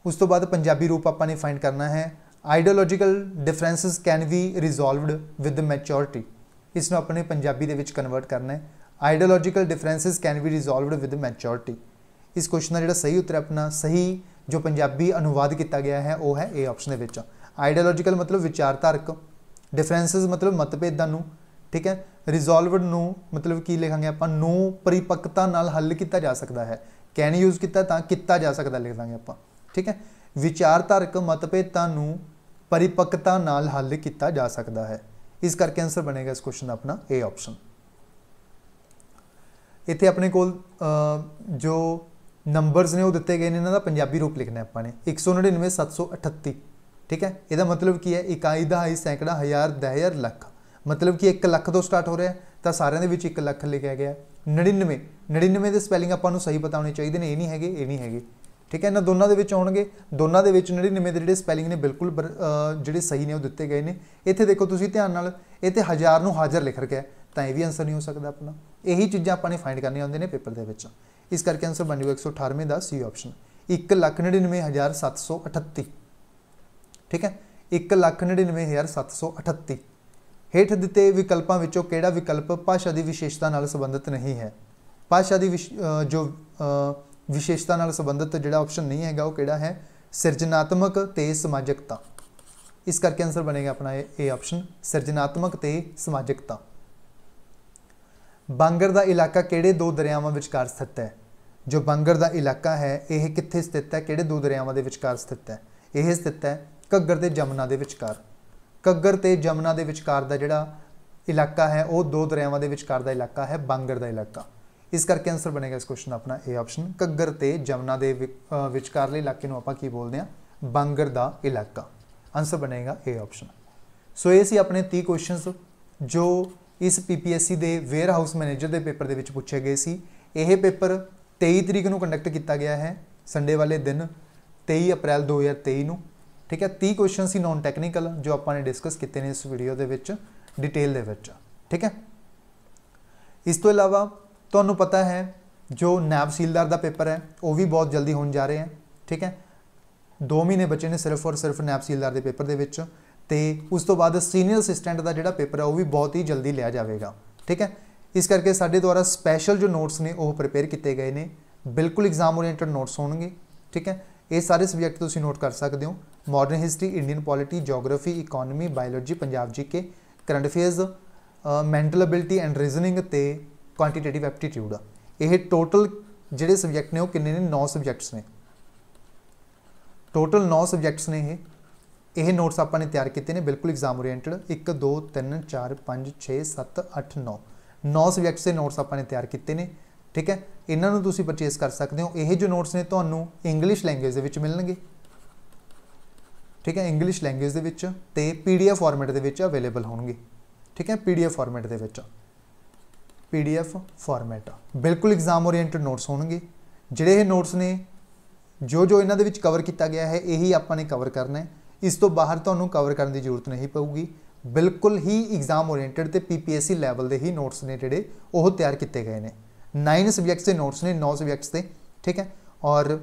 ਉਸ ਤੋਂ ਬਾਅਦ ਪੰਜਾਬੀ ਰੂਪ ਆਪਾਂ ਨੇ ਫਾਈਂਡ ਕਰਨਾ ਹੈ ideological differences can be resolved with the maturity ਇਸ ਨੂੰ ਆਪਣੇ ਪੰਜਾਬੀ ਦੇ ਵਿੱਚ ਕਨਵਰਟ ਕਰਨਾ ਹੈ ideological differences can be resolved with maturity ਇਸ ਕੁਐਸਚਨ ਦਾ ਜਿਹੜਾ ਸਹੀ ਉੱਤਰ ਆਪਣਾ ਸਹੀ ਜੋ ਪੰਜਾਬੀ ਅਨੁਵਾਦ ਕੀਤਾ ਗਿਆ ਹੈ ਉਹ ਹੈ ਏ ਆਪਸ਼ਨ ਦੇ ਵਿੱਚ ਆਈਡੀਓਲੋਜੀਕਲ ਮਤਲਬ ਵਿਚਾਰਧਾਰਕ ਡਿਫਰੈਂਸਸ ਮਤਲਬ ਮਤਭੇਦਾਂ ਨੂੰ ਠੀਕ ਹੈ ਰਿਜ਼ੋਲਵਡ ਨੂੰ ਮਤਲਬ ਕੀ ਲਿਖਾਂਗੇ ਆਪਾਂ ਨੂੰ ਪਰਿਪੱਕਤਾ ਨਾਲ ਹੱਲ ਕੀਤਾ ਜਾ ਸਕਦਾ ਹੈ ਕੈਨ ਯੂਜ਼ ਕੀਤਾ ਤਾਂ ਕੀਤਾ ਜਾ ਸਕਦਾ ਲਿਖ ਦਾਂਗੇ ਆਪਾਂ ਠੀਕ ਹੈ ਵਿਚਾਰਧਾਰਕ ਮਤਭੇਦਾਂ ਨੂੰ ਪਰਿਪੱਕਤਾ ਨਾਲ ਹੱਲ ਕੀਤਾ ਜਾ ਸਕਦਾ ਹੈ ਇਸ ਕਰਕੇ ਆਨਸਰ ਬਣੇਗਾ ਇਸ ਕੁਐਸਚਨ ਦਾ ਆਪਣਾ A ਆਪਸ਼ਨ ਇੱਥੇ ਆਪਣੇ ਕੋਲ ਜੋ ਨੰਬਰਸ ਨੇ ਉਹ ਦਿੱਤੇ ਗਏ ਨੇ ਇਹਨਾਂ ਦਾ ਪੰਜਾਬੀ ਰੂਪ ਲਿਖਣਾ ਆਪਾਂ ਨੇ 199738 ਠੀਕ ਹੈ ਇਹਦਾ ਮਤਲਬ ਕੀ ਹੈ ਇਕਾਈ ਦਹਾਈ ਸੈਂਕੜਾ ਹਜ਼ਾਰ ਦਹਿਰ ਲੱਖ ਮਤਲਬ ਕਿ 1 ਲੱਖ ਤੋਂ ਸਟਾਰਟ ਹੋ ਰਿਹਾ ਤਾਂ ਸਾਰਿਆਂ ਦੇ ਵਿੱਚ 1 ਲੱਖ ਲਿਖਿਆ ਗਿਆ 99 99 ਦੇ ਸਪੈਲਿੰਗ ਆਪਾਂ ਨੂੰ ਸਹੀ ਪਤਾ ਹੋਣੇ ਚਾਹੀਦੇ ਨੇ ਇਹ ਨਹੀਂ ਹੈਗੇ ਇਹ ਨਹੀਂ ਹੈਗੇ ਠੀਕ ਹੈ ਇਹਨਾਂ ਦੋਨਾਂ ਦੇ ਵਿੱਚ ਆਉਣਗੇ ਦੋਨਾਂ ਦੇ ਵਿੱਚ 99 ਦੇ ਜਿਹੜੇ ਸਪੈਲਿੰਗ ਨੇ ਬਿਲਕੁਲ ਜਿਹੜੇ ਸਹੀ ਨੇ ਉਹ ਦਿੱਤੇ ਗਏ ਨੇ ਇੱਥੇ ਦੇਖੋ ਤੁਸੀਂ ਧਿਆਨ ਨਾਲ ਇਹ ਤੇ ਹਜ਼ਾਰ ਨੂੰ ਹਾਜ਼ਰ ਲਿਖ ਰਿਹਾ ਤਾਂ ਇਹ ਵੀ ਆਨਸਰ ਨਹੀਂ ਹੋ ਸਕਦਾ ਆਪਣਾ ਇਹੀ ਚੀਜ਼ਾਂ ਆਪਾਂ ਨੇ ਫਾਈਂਡ ਕਰਨੀਆਂ ਹੁੰਦੀਆਂ ਨੇ ਪੇਪਰ ਦੇ ਵਿੱਚ ਇਸ ਕਰਕੇ ਆਨਸਰ ਬਣ ਜਾਊਗਾ 198 ਦਾ ਸੀ ਆਪਸ਼ਨ 199738 ਠੀਕ ਹੈ 199738 ਹੇਠ ਦਿੱਤੇ ਵਿਕਲਪਾਂ ਵਿੱਚੋਂ ਕਿਹੜਾ ਵਿਕਲਪ ਭਾਸ਼ਾ ਦੀ ਵਿਸ਼ੇਸ਼ਤਾ ਨਾਲ ਸੰਬੰਧਿਤ ਨਹੀਂ ਹੈ ਭਾਸ਼ਾ ਦੀ ਜੋ ਵਿਸ਼ੇਸ਼ਤਾ ਨਾਲ ਸੰਬੰਧਿਤ ਜਿਹੜਾ ਆਪਸ਼ਨ ਨਹੀਂ ਹੈਗਾ ਉਹ ਕਿਹੜਾ ਹੈ ਸਿਰਜਣਾਤਮਕ ਤੇ ਸਮਾਜਿਕਤਾ ਇਸ ਕਰਕੇ ਆਨਸਰ ਬਣੇਗਾ ਆਪਣਾ ਇਹ ਆਪਸ਼ਨ ਸਿਰਜਣਾਤਮਕ ਤੇ ਸਮਾਜਿਕਤਾ ਬਾਂਗਰ ਦਾ ਇਲਾਕਾ ਕਿਹੜੇ ਦੋ ਦਰਿਆਵਾਂ ਵਿਚਕਾਰ ਸਥਿਤ ਹੈ ਜੋ ਬਾਂਗਰ ਦਾ ਇਲਾਕਾ ਹੈ ਇਹ ਕਿੱਥੇ ਸਥਿਤ ਹੈ ਕਿਹੜੇ ਦੋ ਦਰਿਆਵਾਂ ਦੇ ਵਿਚਕਾਰ ਸਥਿਤ ਹੈ ਇਹ ਸਥਿਤ ਹੈ ਕੱਗਰ ਤੇ ਜਮਨਾ ਦੇ ਵਿਚਕਾਰ ਕੱਗਰ ਤੇ ਜਮਨਾ ਦੇ ਵਿਚਕਾਰ ਦਾ ਜਿਹੜਾ ਇਲਾਕਾ ਹੈ ਉਹ ਦੋ ਦਰਿਆਵਾਂ ਦੇ ਵਿਚਕਾਰ ਦਾ ਇਲਾਕਾ ਹੈ ਬਾਂਗਰ ਦਾ ਇਲਾਕਾ ਇਸ ਕਰਕੇ ਆਨਸਰ ਬਣੇਗਾ ਇਸ ਕੁਐਸਚਨ ਦਾ ਆਪਣਾ A ਆਪਸ਼ਨ ਕੱਗਰ ਤੇ ਜਮਨਾ ਦੇ ਵਿਚਕਾਰਲੇ ਇਲਾਕੇ ਨੂੰ ਆਪਾਂ ਕੀ ਬੋਲਦੇ ਆ ਬਾਂਗਰ ਦਾ ਇਲਾਕਾ ਆਨਸਰ ਬਣੇਗਾ A ਆਪਸ਼ਨ ਸੋ ਇਹ ਸੀ ਆਪਣੇ 30 ਕੁਐਸਚਨਸ ਜੋ ਇਸ ਪੀਪੀਐਸਸੀ ਦੇ ਵੇਅਰ ਹਾਊਸ ਮੈਨੇਜਰ ਦੇ ਪੇਪਰ ਦੇ ਵਿੱਚ ਪੁੱਛੇ ਗਏ ਸੀ ਇਹ ਪੇਪਰ 23 ਤਰੀਕ ਨੂੰ ਕੰਡਕਟ ਕੀਤਾ ਗਿਆ ਹੈ ਸੰਡੇ ਵਾਲੇ ਦਿਨ 23 ਅਪ੍ਰੈਲ 2023 ਨੂੰ ਠੀਕ ਹੈ 30 ਕੁਐਸਚਨ ਸੀ ਨਾਨ ਟੈਕਨੀਕਲ ਜੋ ਆਪਾਂ ਨੇ ਡਿਸਕਸ ਕੀਤੇ ਨੇ ਇਸ ਵੀਡੀਓ ਦੇ ਵਿੱਚ ਡਿਟੇਲ ਦੇ ਵਿੱਚ ਠੀਕ ਹੈ ਇਸ ਤੋਂ ਇਲਾਵਾ ਤੁਹਾਨੂੰ ਪਤਾ ਹੈ ਜੋ ਨੈਬ ਸੀਲਦਾਰ ਦਾ ਪੇਪਰ ਹੈ ਉਹ ਵੀ ਬਹੁਤ ਜਲਦੀ ਹੋਣ ਜਾ ਰਹੇ ਹੈ ਠੀਕ ਹੈ 2 ਮਹੀਨੇ ਬਚੇ ਨੇ ਸਿਰਫ ਔਰ ਸਿਰਫ ਨੈਬ ਸੀਲਦਾਰ ਦੇ ਪੇਪਰ ਦੇ ਵਿੱਚ ਤੇ ਉਸ ਤੋਂ ਬਾਅਦ ਸੀਨੀਅਰ ਅਸਿਸਟੈਂਟ ਦਾ ਜਿਹੜਾ ਪੇਪਰ ਹੈ ਉਹ ਵੀ ਬਹੁਤ ਹੀ ਜਲਦੀ ਲਿਆ ਜਾਵੇਗਾ ਠੀਕ ਹੈ ਇਸ ਕਰਕੇ ਸਾਡੇ ਦੁਆਰਾ ਸਪੈਸ਼ਲ ਜੋ ਨੋਟਸ ਨੇ ਉਹ ਪ੍ਰਿਪੇਅਰ ਕੀਤੇ ਗਏ ਨੇ ਬਿਲਕੁਲ ਐਗਜ਼ਾਮ ਓਰੀਐਂਟਡ ਨੋਟਸ ਹੋਣਗੇ ਠੀਕ ਹੈ ਇਹ ਸਾਰੇ ਸਬਜੈਕਟ ਤੁਸੀਂ ਨੋਟ ਕਰ ਸਕਦੇ ਹੋ modern history Indian polity geography economy biology Punjab GK current affairs mental ability and reasoning ਤੇ ਕੁਆਂਟੀਟੇਟਿਵ ਐਪਟੀਟਿਊਡ ਆ ਇਹ ਟੋਟਲ ਜਿਹੜੇ ਸਬਜੈਕਟ ਨੇ ਉਹ ਕਿੰਨੇ ਨੇ 9 ਸਬਜੈਕਟਸ ਨੇ ਟੋਟਲ 9 ਸਬਜੈਕਟਸ ਨੇ ਇਹ ਇਹ ਨੋਟਸ ਆਪਾਂ ਨੇ ਤਿਆਰ ਕੀਤੇ ਨੇ ਬਿਲਕੁਲ ਐਗਜ਼ਾਮ ਓਰੀਐਂਟਡ 1 2 3 4 5 6 7 8 9 9 ਸਬਜੈਕਟਸ ਦੇ ਨੋਟਸ ਆਪਾਂ ਨੇ ਤਿਆਰ ਕੀਤੇ ਨੇ ਠੀਕ ਹੈ ਇਹਨਾਂ ਨੂੰ ਤੁਸੀਂ ਪਰਚੇਸ ਕਰ ਸਕਦੇ ਹੋ ਇਹ ਜੋ ਨੋਟਸ ਨੇ ਤੁਹਾਨੂੰ ਇੰਗਲਿਸ਼ ਲੈਂਗੁਏਜ ਦੇ ਵਿੱਚ ਮਿਲਣਗੇ ਠੀਕ ਹੈ ਇੰਗਲਿਸ਼ ਲੈਂਗੁਏਜ ਦੇ ਵਿੱਚ ਤੇ ਪੀਡੀਐਫ ਫਾਰਮੈਟ ਦੇ ਵਿੱਚ ਅਵੇਲੇਬਲ ਹੋਣਗੇ ਠੀਕ ਹੈ ਪੀਡੀਐਫ ਫਾਰਮੈਟ ਦੇ ਵਿੱਚ ਪੀਡੀਐਫ ਫਾਰਮੈਟ ਬਿਲਕੁਲ ਐਗਜ਼ਾਮ ਓਰੀਐਂਟਡ ਨੋਟਸ ਹੋਣਗੇ ਜਿਹੜੇ ਇਹ ਨੋਟਸ ਨੇ ਜੋ ਜੋ ਇਹਨਾਂ ਦੇ ਵਿੱਚ ਕਵਰ ਕੀਤਾ ਗਿਆ ਹੈ ਇਹੀ ਆਪਾਂ ਨੇ ਕਵਰ ਕਰਨਾ ਹੈ ਇਸ ਤੋਂ ਬਾਹਰ ਤੁਹਾਨੂੰ ਕਵਰ ਕਰਨ ਦੀ ਜ਼ਰੂਰਤ ਨਹੀਂ ਪਊਗੀ ਬਿਲਕੁਲ ਹੀ ਐਗਜ਼ਾਮ ਓਰੀਐਂਟਡ ਤੇ ਪੀਪੀਐਸਸੀ ਲੈਵਲ ਦੇ ਹੀ ਨੋਟਸ ਨੇ ਜਿਹੜੇ ਉਹ ਤਿਆਰ ਕੀਤੇ ਗਏ ਨੇ 9 ਸਬਜੈਕਟਸ ਦੇ ਨੋਟਸ ਨੇ 9 ਸਬਜੈਕਟਸ ਦੇ ਠੀਕ ਹੈ ਔਰ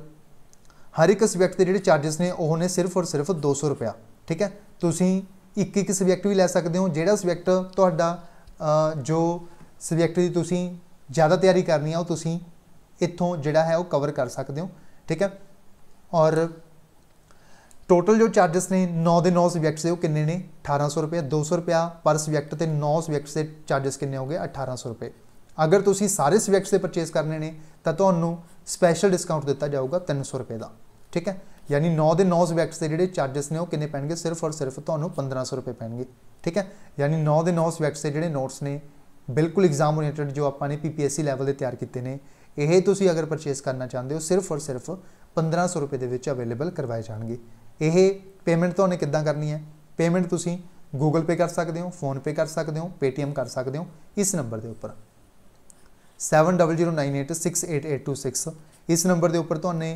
ਹਰ ਇੱਕ ਸਬਜੈਕਟ ਦੇ ਜਿਹੜੇ ਚਾਰजेस ਨੇ ਉਹ ਨੇ ਸਿਰਫ ਔਰ ਸਿਰਫ 200 ਰੁਪਿਆ ਠੀਕ ਹੈ ਤੁਸੀਂ ਇੱਕ ਇੱਕ ਸਬਜੈਕਟ ਵੀ ਲੈ ਸਕਦੇ ਹੋ ਜਿਹੜਾ ਸਬਜੈਕਟ ਤੁਹਾਡਾ ਜੋ ਸਬਜੈਕਟ ਦੀ ਤੁਸੀਂ ਜ਼ਿਆਦਾ ਤਿਆਰੀ ਕਰਨੀ ਆ ਉਹ ਤੁਸੀਂ ਇੱਥੋਂ ਜਿਹੜਾ ਹੈ ਉਹ ਕਵਰ ਕਰ ਸਕਦੇ ਹੋ ਠੀਕ ਹੈ ਔਰ ਟੋਟਲ ਜੋ ਚਾਰजेस ਨੇ 9 ਦੇ 9 ਸਬਜੈਕਟਸ ਦੇ ਉਹ ਕਿੰਨੇ ਨੇ 1800 ਰੁਪਏ 200 ਰੁਪਿਆ ਪਰ ਸਬਜੈਕਟ ਤੇ 9 ਸਬਜੈਕਟਸ ਦੇ ਚਾਰजेस ਕਿੰਨੇ ਹੋਗੇ 1800 ਰੁਪਏ ਅਗਰ ਤੁਸੀਂ ਸਾਰੇ ਸਬਜੈਕਟਸ ਦੇ ਪਰਚੇਸ ਕਰਨੇ ਨੇ ਤਾਂ ਤੁਹਾਨੂੰ ਸਪੈਸ਼ਲ ਡਿਸਕਾਊਂਟ ਦਿੱਤਾ ਜਾਊਗਾ 300 ਰੁਪਏ ਦਾ ਠੀਕ ਹੈ ਯਾਨੀ 9 ਦੇ 9 ਸਬਜੈਕਟਸ ਦੇ ਜਿਹੜੇ ਚਾਰजेस ਨੇ ਉਹ ਕਿੰਨੇ ਪੈਣਗੇ ਸਿਰਫ ਔਰ ਸਿਰਫ ਤੁਹਾਨੂੰ 1500 ਰੁਪਏ ਪੈਣਗੇ ਠੀਕ ਹੈ ਯਾਨੀ 9 ਦੇ 9 ਸਬਜੈਕਟਸ ਦੇ ਜਿਹੜੇ ਨੋਟਸ ਨੇ ਬਿਲਕੁਲ ਐਗਜ਼ਾਮ ਓਰੀਐਂਟਡ ਜੋ ਆਪਾਂ ਨੇ ਪੀਪੀਐਸਸੀ ਲੈਵਲ ਦੇ ਤਿਆਰ ਕੀਤੇ ਨੇ ਇਹ ਤੁਸੀਂ ਅਗਰ ਪਰਚੇਸ ਕਰਨਾ ਚਾਹੁੰਦੇ ਹੋ ਸਿਰਫ ਔਰ ਸਿਰਫ 1500 ਰੁਪਏ ਦੇ ਵਿੱਚ ਅਵੇਲੇਬਲ ਕਰਵਾਏ ਜਾਣਗੇ ਇਹ ਪੇਮੈਂਟ ਤੁਹਾਨੂੰ ਕਿੱਦਾਂ ਕਰਨੀ ਹੈ ਪੇਮੈਂਟ ਤੁਸੀਂ Google Pay ਕਰ ਸਕਦੇ ਹੋ ਫੋਨ ਪੇ ਕਰ ਸਕਦੇ ਹੋ Paytm ਕਰ ਸਕਦੇ ਹੋ ਇਸ ਨੰਬਰ ਦੇ ਉੱਪਰ 7009868826 ਇਸ ਨੰਬਰ ਦੇ ਉੱਪਰ ਤੁਹਾਨੂੰ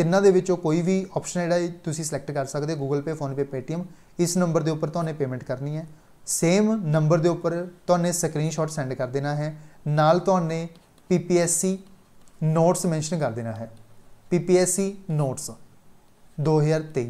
ਤਿੰਨਾਂ ਦੇ ਵਿੱਚੋਂ ਕੋਈ ਵੀ ਆਪਸ਼ਨ ਜਿਹੜਾ ਤੁਸੀਂ ਸਿਲੈਕਟ ਕਰ ਸਕਦੇ ਹੋ Google Pay PhonePe Paytm ਇਸ ਨੰਬਰ ਦੇ ਉੱਪਰ ਤੁਹਾਨੂੰ ਪੇਮੈਂਟ ਕਰਨੀ ਹੈ ਸੇਮ ਨੰਬਰ ਦੇ ਉੱਪਰ ਤੁਹਾਨੂੰ ਸਕਰੀਨਸ਼ਾਟ ਸੈਂਡ ਕਰ ਦੇਣਾ ਹੈ ਨਾਲ ਤੁਹਾਨੂੰ ਪੀਪੀਐਸਸੀ ਨੋਟਸ ਮੈਂਸ਼ਨ ਕਰ ਦੇਣਾ ਹੈ ਪੀਪੀਐਸਸੀ ਨੋਟਸ 2023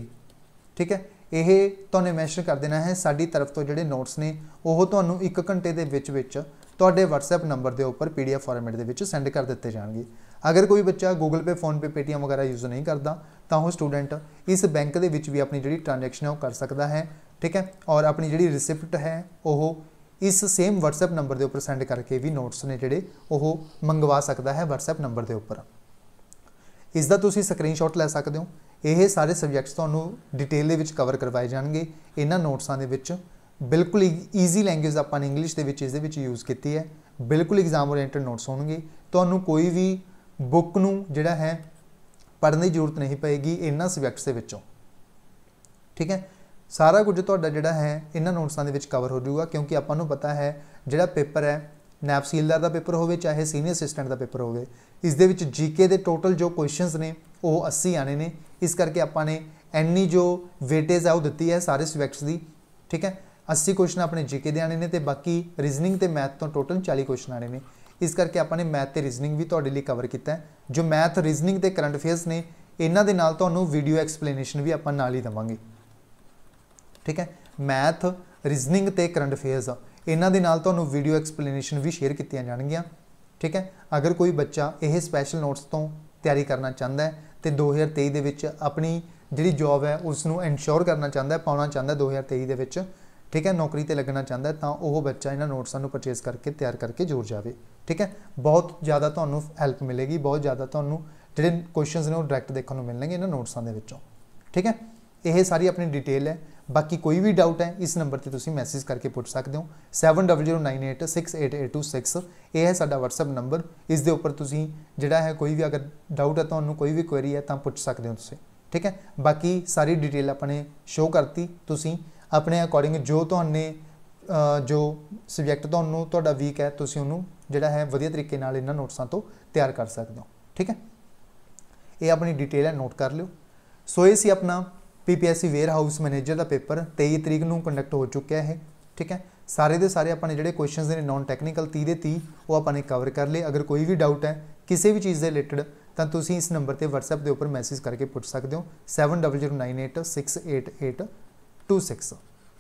ਠੀਕ ਹੈ ਇਹ ਤੁਹਾਨੂੰ ਮੈਂਸ਼ਨ ਕਰ ਦੇਣਾ ਹੈ ਸਾਡੀ ਤਰਫ ਤੋਂ ਜਿਹੜੇ ਨੋਟਸ ਨੇ ਉਹ ਤੁਹਾਨੂੰ 1 ਘੰਟੇ ਦੇ ਵਿੱਚ ਵਿੱਚ ਤੁਹਾਡੇ WhatsApp ਨੰਬਰ ਦੇ ਉੱਪਰ PDF ਫਾਰਮੈਟ ਦੇ ਵਿੱਚ ਸੈਂਡ ਕਰ ਦਿੱਤੇ ਜਾਣਗੇ ਅਗਰ ਕੋਈ ਬੱਚਾ Google Pay PhonePe Paytm ਵਗੈਰਾ ਯੂਜ਼ ਨਹੀਂ ਕਰਦਾ ਤਾਂ ਉਹ ਸਟੂਡੈਂਟ ਇਸ ਬੈਂਕ ਦੇ ਵਿੱਚ ਵੀ ਆਪਣੀ ਜਿਹੜੀ ਟ੍ਰਾਂਜੈਕਸ਼ਨ ਹੈ ਉਹ ਕਰ ਸਕਦਾ ਹੈ ਠੀਕ ਹੈ ਔਰ ਆਪਣੀ ਜਿਹੜੀ ਰਿਸਿਪਟ ਹੈ ਉਹ ਇਸ ਸੇਮ WhatsApp ਨੰਬਰ ਦੇ ਉੱਪਰ ਸੈਂਡ ਕਰਕੇ ਵੀ ਨੋਟਸ ਨੇ ਜਿਹੜੇ ਉਹ ਮੰਗਵਾ ਸਕਦਾ ਹੈ WhatsApp ਨੰਬਰ ਦੇ ਉੱਪਰ ਇਸ ਦਾ ਤੁਸੀਂ ਸਕਰੀਨਸ਼ਾਟ ਲੈ ਸਕਦੇ ਹੋ ਇਹ ਸਾਰੇ ਸਬਜੈਕਟਸ ਤੁਹਾਨੂੰ ਡਿਟੇਲ ਦੇ ਵਿੱਚ ਕਵਰ ਕਰਵਾਏ ਜਾਣਗੇ ਇਹਨਾਂ ਨੋਟਸਾਂ ਦੇ ਵਿੱਚ ਬਿਲਕੁਲ ਈਜ਼ੀ ਲੈਂਗੁਏਜ ਆਪਾਂ ਨੇ ਇੰਗਲਿਸ਼ ਦੇ ਵਿੱਚ ਇਸ ਦੇ ਵਿੱਚ ਯੂਜ਼ ਕੀਤੀ ਹੈ ਬਿਲਕੁਲ ਐਗਜ਼ਾਮ ਓਰੀਐਂਟਡ ਨੋਟਸ ਹੋਣਗੇ ਤੁਹਾਨੂੰ ਕੋਈ ਵੀ ਬੁੱਕ ਨੂੰ ਜਿਹੜਾ ਹੈ ਪੜ੍ਹਨ ਦੀ ਜ਼ਰੂਰਤ ਨਹੀਂ ਪਏਗੀ ਇਹਨਾਂ ਸਬਜੈਕਟਸ ਦੇ ਵਿੱਚੋਂ ਠੀਕ ਹੈ ਸਾਰਾ ਕੁਝ ਤੁਹਾਡਾ ਜਿਹੜਾ ਹੈ ਇਹਨਾਂ ਨੋਟਸਾਂ ਦੇ ਵਿੱਚ ਕਵਰ ਹੋ ਜਾਊਗਾ ਕਿਉਂਕਿ ਆਪਾਂ ਨੂੰ ਪਤਾ ਹੈ ਜਿਹੜਾ ਪੇਪਰ ਹੈ ਨੈਪ ਸੀਲਦਾਰ ਦਾ ਪੇਪਰ ਹੋਵੇ ਚਾਹੇ ਸੀਨੀਅਰ ਅਸਿਸਟੈਂਟ ਦਾ ਪੇਪਰ ਹੋਵੇ ਇਸ ਦੇ ਵਿੱਚ ਜੀਕੇ ਦੇ ਟੋਟਲ ਜੋ ਕੁਐਸਚਨਸ ਨੇ ਉਹ 80 ਆਣੇ ਨੇ ਇਸ ਕਰਕੇ ਆਪਾਂ ਨੇ ਐਨੀ ਜੋ ਵੇਟੇਜ ਆ ਉਹ ਦਿੱਤੀ ਹੈ ਸਾਰੇ ਸਬਜੈਕਟਸ ਦੀ ਠੀਕ ਹੈ 80 ਕੁਐਸਚਨ ਆਪਣੇ ਜੀਕੇ ਦੇ ਆਣੇ ਨੇ ਤੇ ਬਾਕੀ ਰੀਜ਼ਨਿੰਗ ਤੇ ਮੈਥ ਤੋਂ ਟੋਟਲ 40 ਕੁਐਸਚਨ ਆਣੇ ਨੇ ਇਸ ਕਰਕੇ ਆਪਾਂ ਨੇ ਮੈਥ ਤੇ ਰੀਜ਼ਨਿੰਗ ਵੀ ਤੁਹਾਡੇ ਲਈ ਕਵਰ ਕੀਤਾ ਜੋ ਮੈਥ ਰੀਜ਼ਨਿੰਗ ਤੇ ਕਰੰਟ ਅਫੇਅਰਸ ਨੇ ਇਹਨਾਂ ਦੇ ਨਾਲ ਤੁਹਾਨੂੰ ਵੀਡੀਓ ਐਕਸਪਲੇਨੇਸ਼ਨ ਵੀ ਆਪਾਂ ਨਾਲ ਹੀ ਦਵਾਂਗੇ ਠੀਕ ਹੈ ਮੈਥ ਰੀਜ਼ਨਿੰਗ ਤੇ ਕਰੰਟ ਅਫੇਅਰਸ ਇਹਨਾਂ ਦੇ ਨਾਲ ਤੁਹਾਨੂੰ ਵੀਡੀਓ ਐਕਸਪਲੇਨੇਸ਼ਨ ਵੀ ਸ਼ੇਅਰ ਕੀਤੀਆਂ ਜਾਣਗੀਆਂ ਠੀਕ ਹੈ ਅਗਰ ਕੋਈ ਬੱਚਾ ਇਹ ਸਪੈਸ਼ਲ ਨੋਟਸ ਤੋਂ ਤਿਆਰੀ ਕਰਨਾ ਚਾਹੁੰਦਾ ਹੈ ਤੇ 2023 ਦੇ ਵਿੱਚ ਆਪਣੀ ਜਿਹੜੀ ਜੌਬ ਹੈ ਉਸ ਨੂੰ ਇਨਸ਼ੋਰ ਕਰਨਾ ਚਾਹੁੰਦਾ ਹੈ ਪਾਉਣਾ ਚਾਹੁੰਦਾ ਹੈ 2023 ਦੇ ਵਿੱਚ ਠੀਕ ਹੈ ਨੌਕਰੀ ਤੇ ਲੱਗਣਾ ਚਾਹੁੰਦਾ ਤਾਂ ਉਹ ਬੱਚਾ ਇਹਨਾਂ ਨੋਟਸਾਂ ਨੂੰ ਪਰਚੇਸ ਕਰਕੇ ਤਿਆਰ ਕਰਕੇ ਜੋੜ ਜਾਵੇ ਠੀਕ ਹੈ ਬਹੁਤ ਜ਼ਿਆਦਾ ਤੁਹਾਨੂੰ ਹੈਲਪ ਮਿਲੇਗੀ ਬਹੁਤ ਜ਼ਿਆਦਾ ਤੁਹਾਨੂੰ ਜਿਹੜੇ ਕੁਐਸਚਨਸ ਨੇ ਉਹ ਡਾਇਰੈਕਟ ਦੇਖਣ ਨੂੰ ਮਿਲਣਗੇ ਇਹਨਾਂ ਨੋਟਸਾਂ ਦੇ ਵਿੱਚੋਂ ਠੀਕ ਹੈ ਇਹ ਸਾਰੀ ਆਪਣੀ ਡਿਟੇਲ ਹੈ ਬਾਕੀ ਕੋਈ ਵੀ ਡਾਊਟ ਹੈ ਇਸ ਨੰਬਰ ਤੇ ਤੁਸੀਂ ਮੈਸੇਜ ਕਰਕੇ ਪੁੱਛ ਸਕਦੇ ਹੋ 7098688826 ਇਹ ਹੈ ਸਾਡਾ WhatsApp ਨੰਬਰ ਇਸ ਦੇ ਉੱਪਰ ਤੁਸੀਂ ਜਿਹੜਾ ਹੈ ਕੋਈ ਵੀ ਅਗਰ ਡਾਊਟ ਹੈ ਤੁਹਾਨੂੰ ਕੋਈ ਵੀ ਕੁਐਰੀ ਹੈ ਤਾਂ ਪੁੱਛ ਸਕਦੇ ਹੋ ਤੁਸੀਂ ਠੀਕ ਹੈ ਬਾਕੀ ਸਾਰੀ ਡਿਟੇਲ ਆਪਣੇ ਸ਼ੋ ਕਰਤੀ ਤੁਸੀਂ ਆਪਣੇ ਅਕੋਰਡਿੰਗ ਜੋ ਤੁਹਾਨੂੰ ਜੋ ਸਬਜੈਕਟ ਤੁਹਾਨੂੰ ਤੁਹਾਡਾ ਵੀਕ ਹੈ ਤੁਸੀਂ ਉਹਨੂੰ ਜਿਹੜਾ ਹੈ ਵਧੀਆ ਤਰੀਕੇ ਨਾਲ ਇਹਨਾਂ ਨੋਟਸਾਂ ਤੋਂ ਤਿਆਰ ਕਰ ਸਕਦੇ ਹੋ ਠੀਕ ਹੈ ਇਹ ਆਪਣੀ ਡਿਟੇਲ ਹੈ ਨੋਟ ਕਰ ਲਿਓ ਸੋ ਇਹ ਸੀ ਆਪਣਾ ਪੀਪੀਐਸਸੀ ਵੇਅਰ ਹਾਊਸ ਮੈਨੇਜਰ ਦਾ ਪੇਪਰ 23 ਤਰੀਕ ਨੂੰ ਕੰਡਕਟ ਹੋ ਚੁੱਕਿਆ ਹੈ ਠੀਕ ਹੈ ਸਾਰੇ ਦੇ ਸਾਰੇ ਆਪਾਂ ਨੇ ਜਿਹੜੇ ਕੁਐਸਚਨਸ ਨੇ ਨਾਨ ਟੈਕਨੀਕਲ 30 ਦੇ 30 ਉਹ ਆਪਾਂ ਨੇ ਕਵਰ ਕਰ ਲਏ ਅਗਰ ਕੋਈ ਵੀ ਡਾਊਟ ਹੈ ਕਿਸੇ ਵੀ ਚੀਜ਼ ਦੇ ਰਿਲੇਟਡ ਤਾਂ ਤੁਸੀਂ ਇਸ ਨੰਬਰ ਤੇ WhatsApp ਦੇ ਉੱਪਰ ਮੈਸੇਜ ਕਰਕੇ ਪੁੱਛ ਸਕਦੇ ਹੋ 7009868826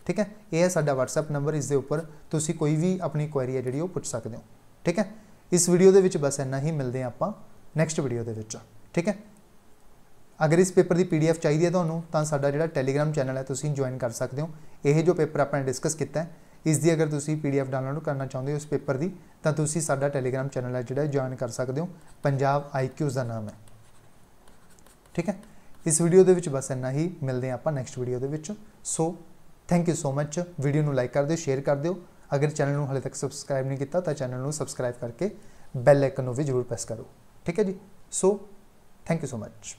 ਠੀਕ ਹੈ ਇਹ ਹੈ ਸਾਡਾ WhatsApp ਨੰਬਰ ਇਸ ਦੇ ਉੱਪਰ ਤੁਸੀਂ ਕੋਈ ਵੀ ਆਪਣੀ ਕੁਐਰੀ ਹੈ ਜਿਹੜੀ ਉਹ ਪੁੱਛ ਸਕਦੇ ਹੋ ਠੀਕ ਹੈ ਇਸ ਵੀਡੀਓ ਦੇ ਵਿੱਚ ਬਸ ਇੰਨਾ ਹੀ ਮਿਲਦੇ ਆਪਾਂ ਨੈਕਸਟ ਵੀਡੀਓ ਦੇ ਵਿੱਚ ਠੀਕ ਹੈ ਅਗਰ ਇਸ ਪੇਪਰ ਦੀ ਪੀਡੀਐਫ ਚਾਹੀਦੀ ਹੈ ਤੁਹਾਨੂੰ ਤਾਂ ਸਾਡਾ ਜਿਹੜਾ ਟੈਲੀਗ੍ਰam ਚੈਨਲ ਹੈ ਤੁਸੀਂ ਜੁਆਇਨ ਕਰ ਸਕਦੇ ਹੋ ਇਹ ਜੋ ਪੇਪਰ ਆਪਾਂ ਨੇ ਡਿਸਕਸ ਕੀਤਾ ਹੈ ਇਸ ਦੀ ਅਗਰ ਤੁਸੀਂ ਪੀਡੀਐਫ ਡਾਊਨਲੋਡ ਕਰਨਾ ਚਾਹੁੰਦੇ ਹੋ ਉਸ ਪੇਪਰ ਦੀ ਤਾਂ ਤੁਸੀਂ ਸਾਡਾ ਟੈਲੀਗ੍ਰam ਚੈਨਲ ਹੈ ਜਿਹੜਾ ਜੁਆਇਨ ਕਰ ਸਕਦੇ ਹੋ ਪੰਜਾਬ ਆਈਕਿਊਜ਼ ਦਾ ਨਾਮ ਹੈ ਠੀਕ ਹੈ ਇਸ ਵੀਡੀਓ ਦੇ ਵਿੱਚ ਬਸ ਇੰਨਾ ਹੀ ਮਿਲਦੇ ਆ ਆਪਾਂ ਨੈਕਸਟ ਵੀਡੀਓ ਦੇ ਵਿੱਚ so thank you so much video ਨੂੰ ਲਾਈਕ ਕਰ ਦਿਓ ਸ਼ੇਅਰ ਕਰ ਦਿਓ ਅਗਰ ਚੈਨਲ ਨੂੰ ਹਾਲੇ ਤੱਕ ਸਬਸਕ੍ਰਾਈਬ ਨਹੀਂ ਕੀਤਾ ਤਾਂ ਚੈਨਲ ਨੂੰ ਸਬਸਕ੍ਰਾਈਬ ਕਰਕੇ ਬੈਲ ਆਈਕਨ ਨੂੰ ਵੀ ਜ਼ਰੂਰ ਪ੍ਰੈਸ ਕਰੋ ਠੀਕ ਹੈ ਜੀ ਸੋ ਥੈਂਕ ਯੂ ਸੋ ਮੱਚ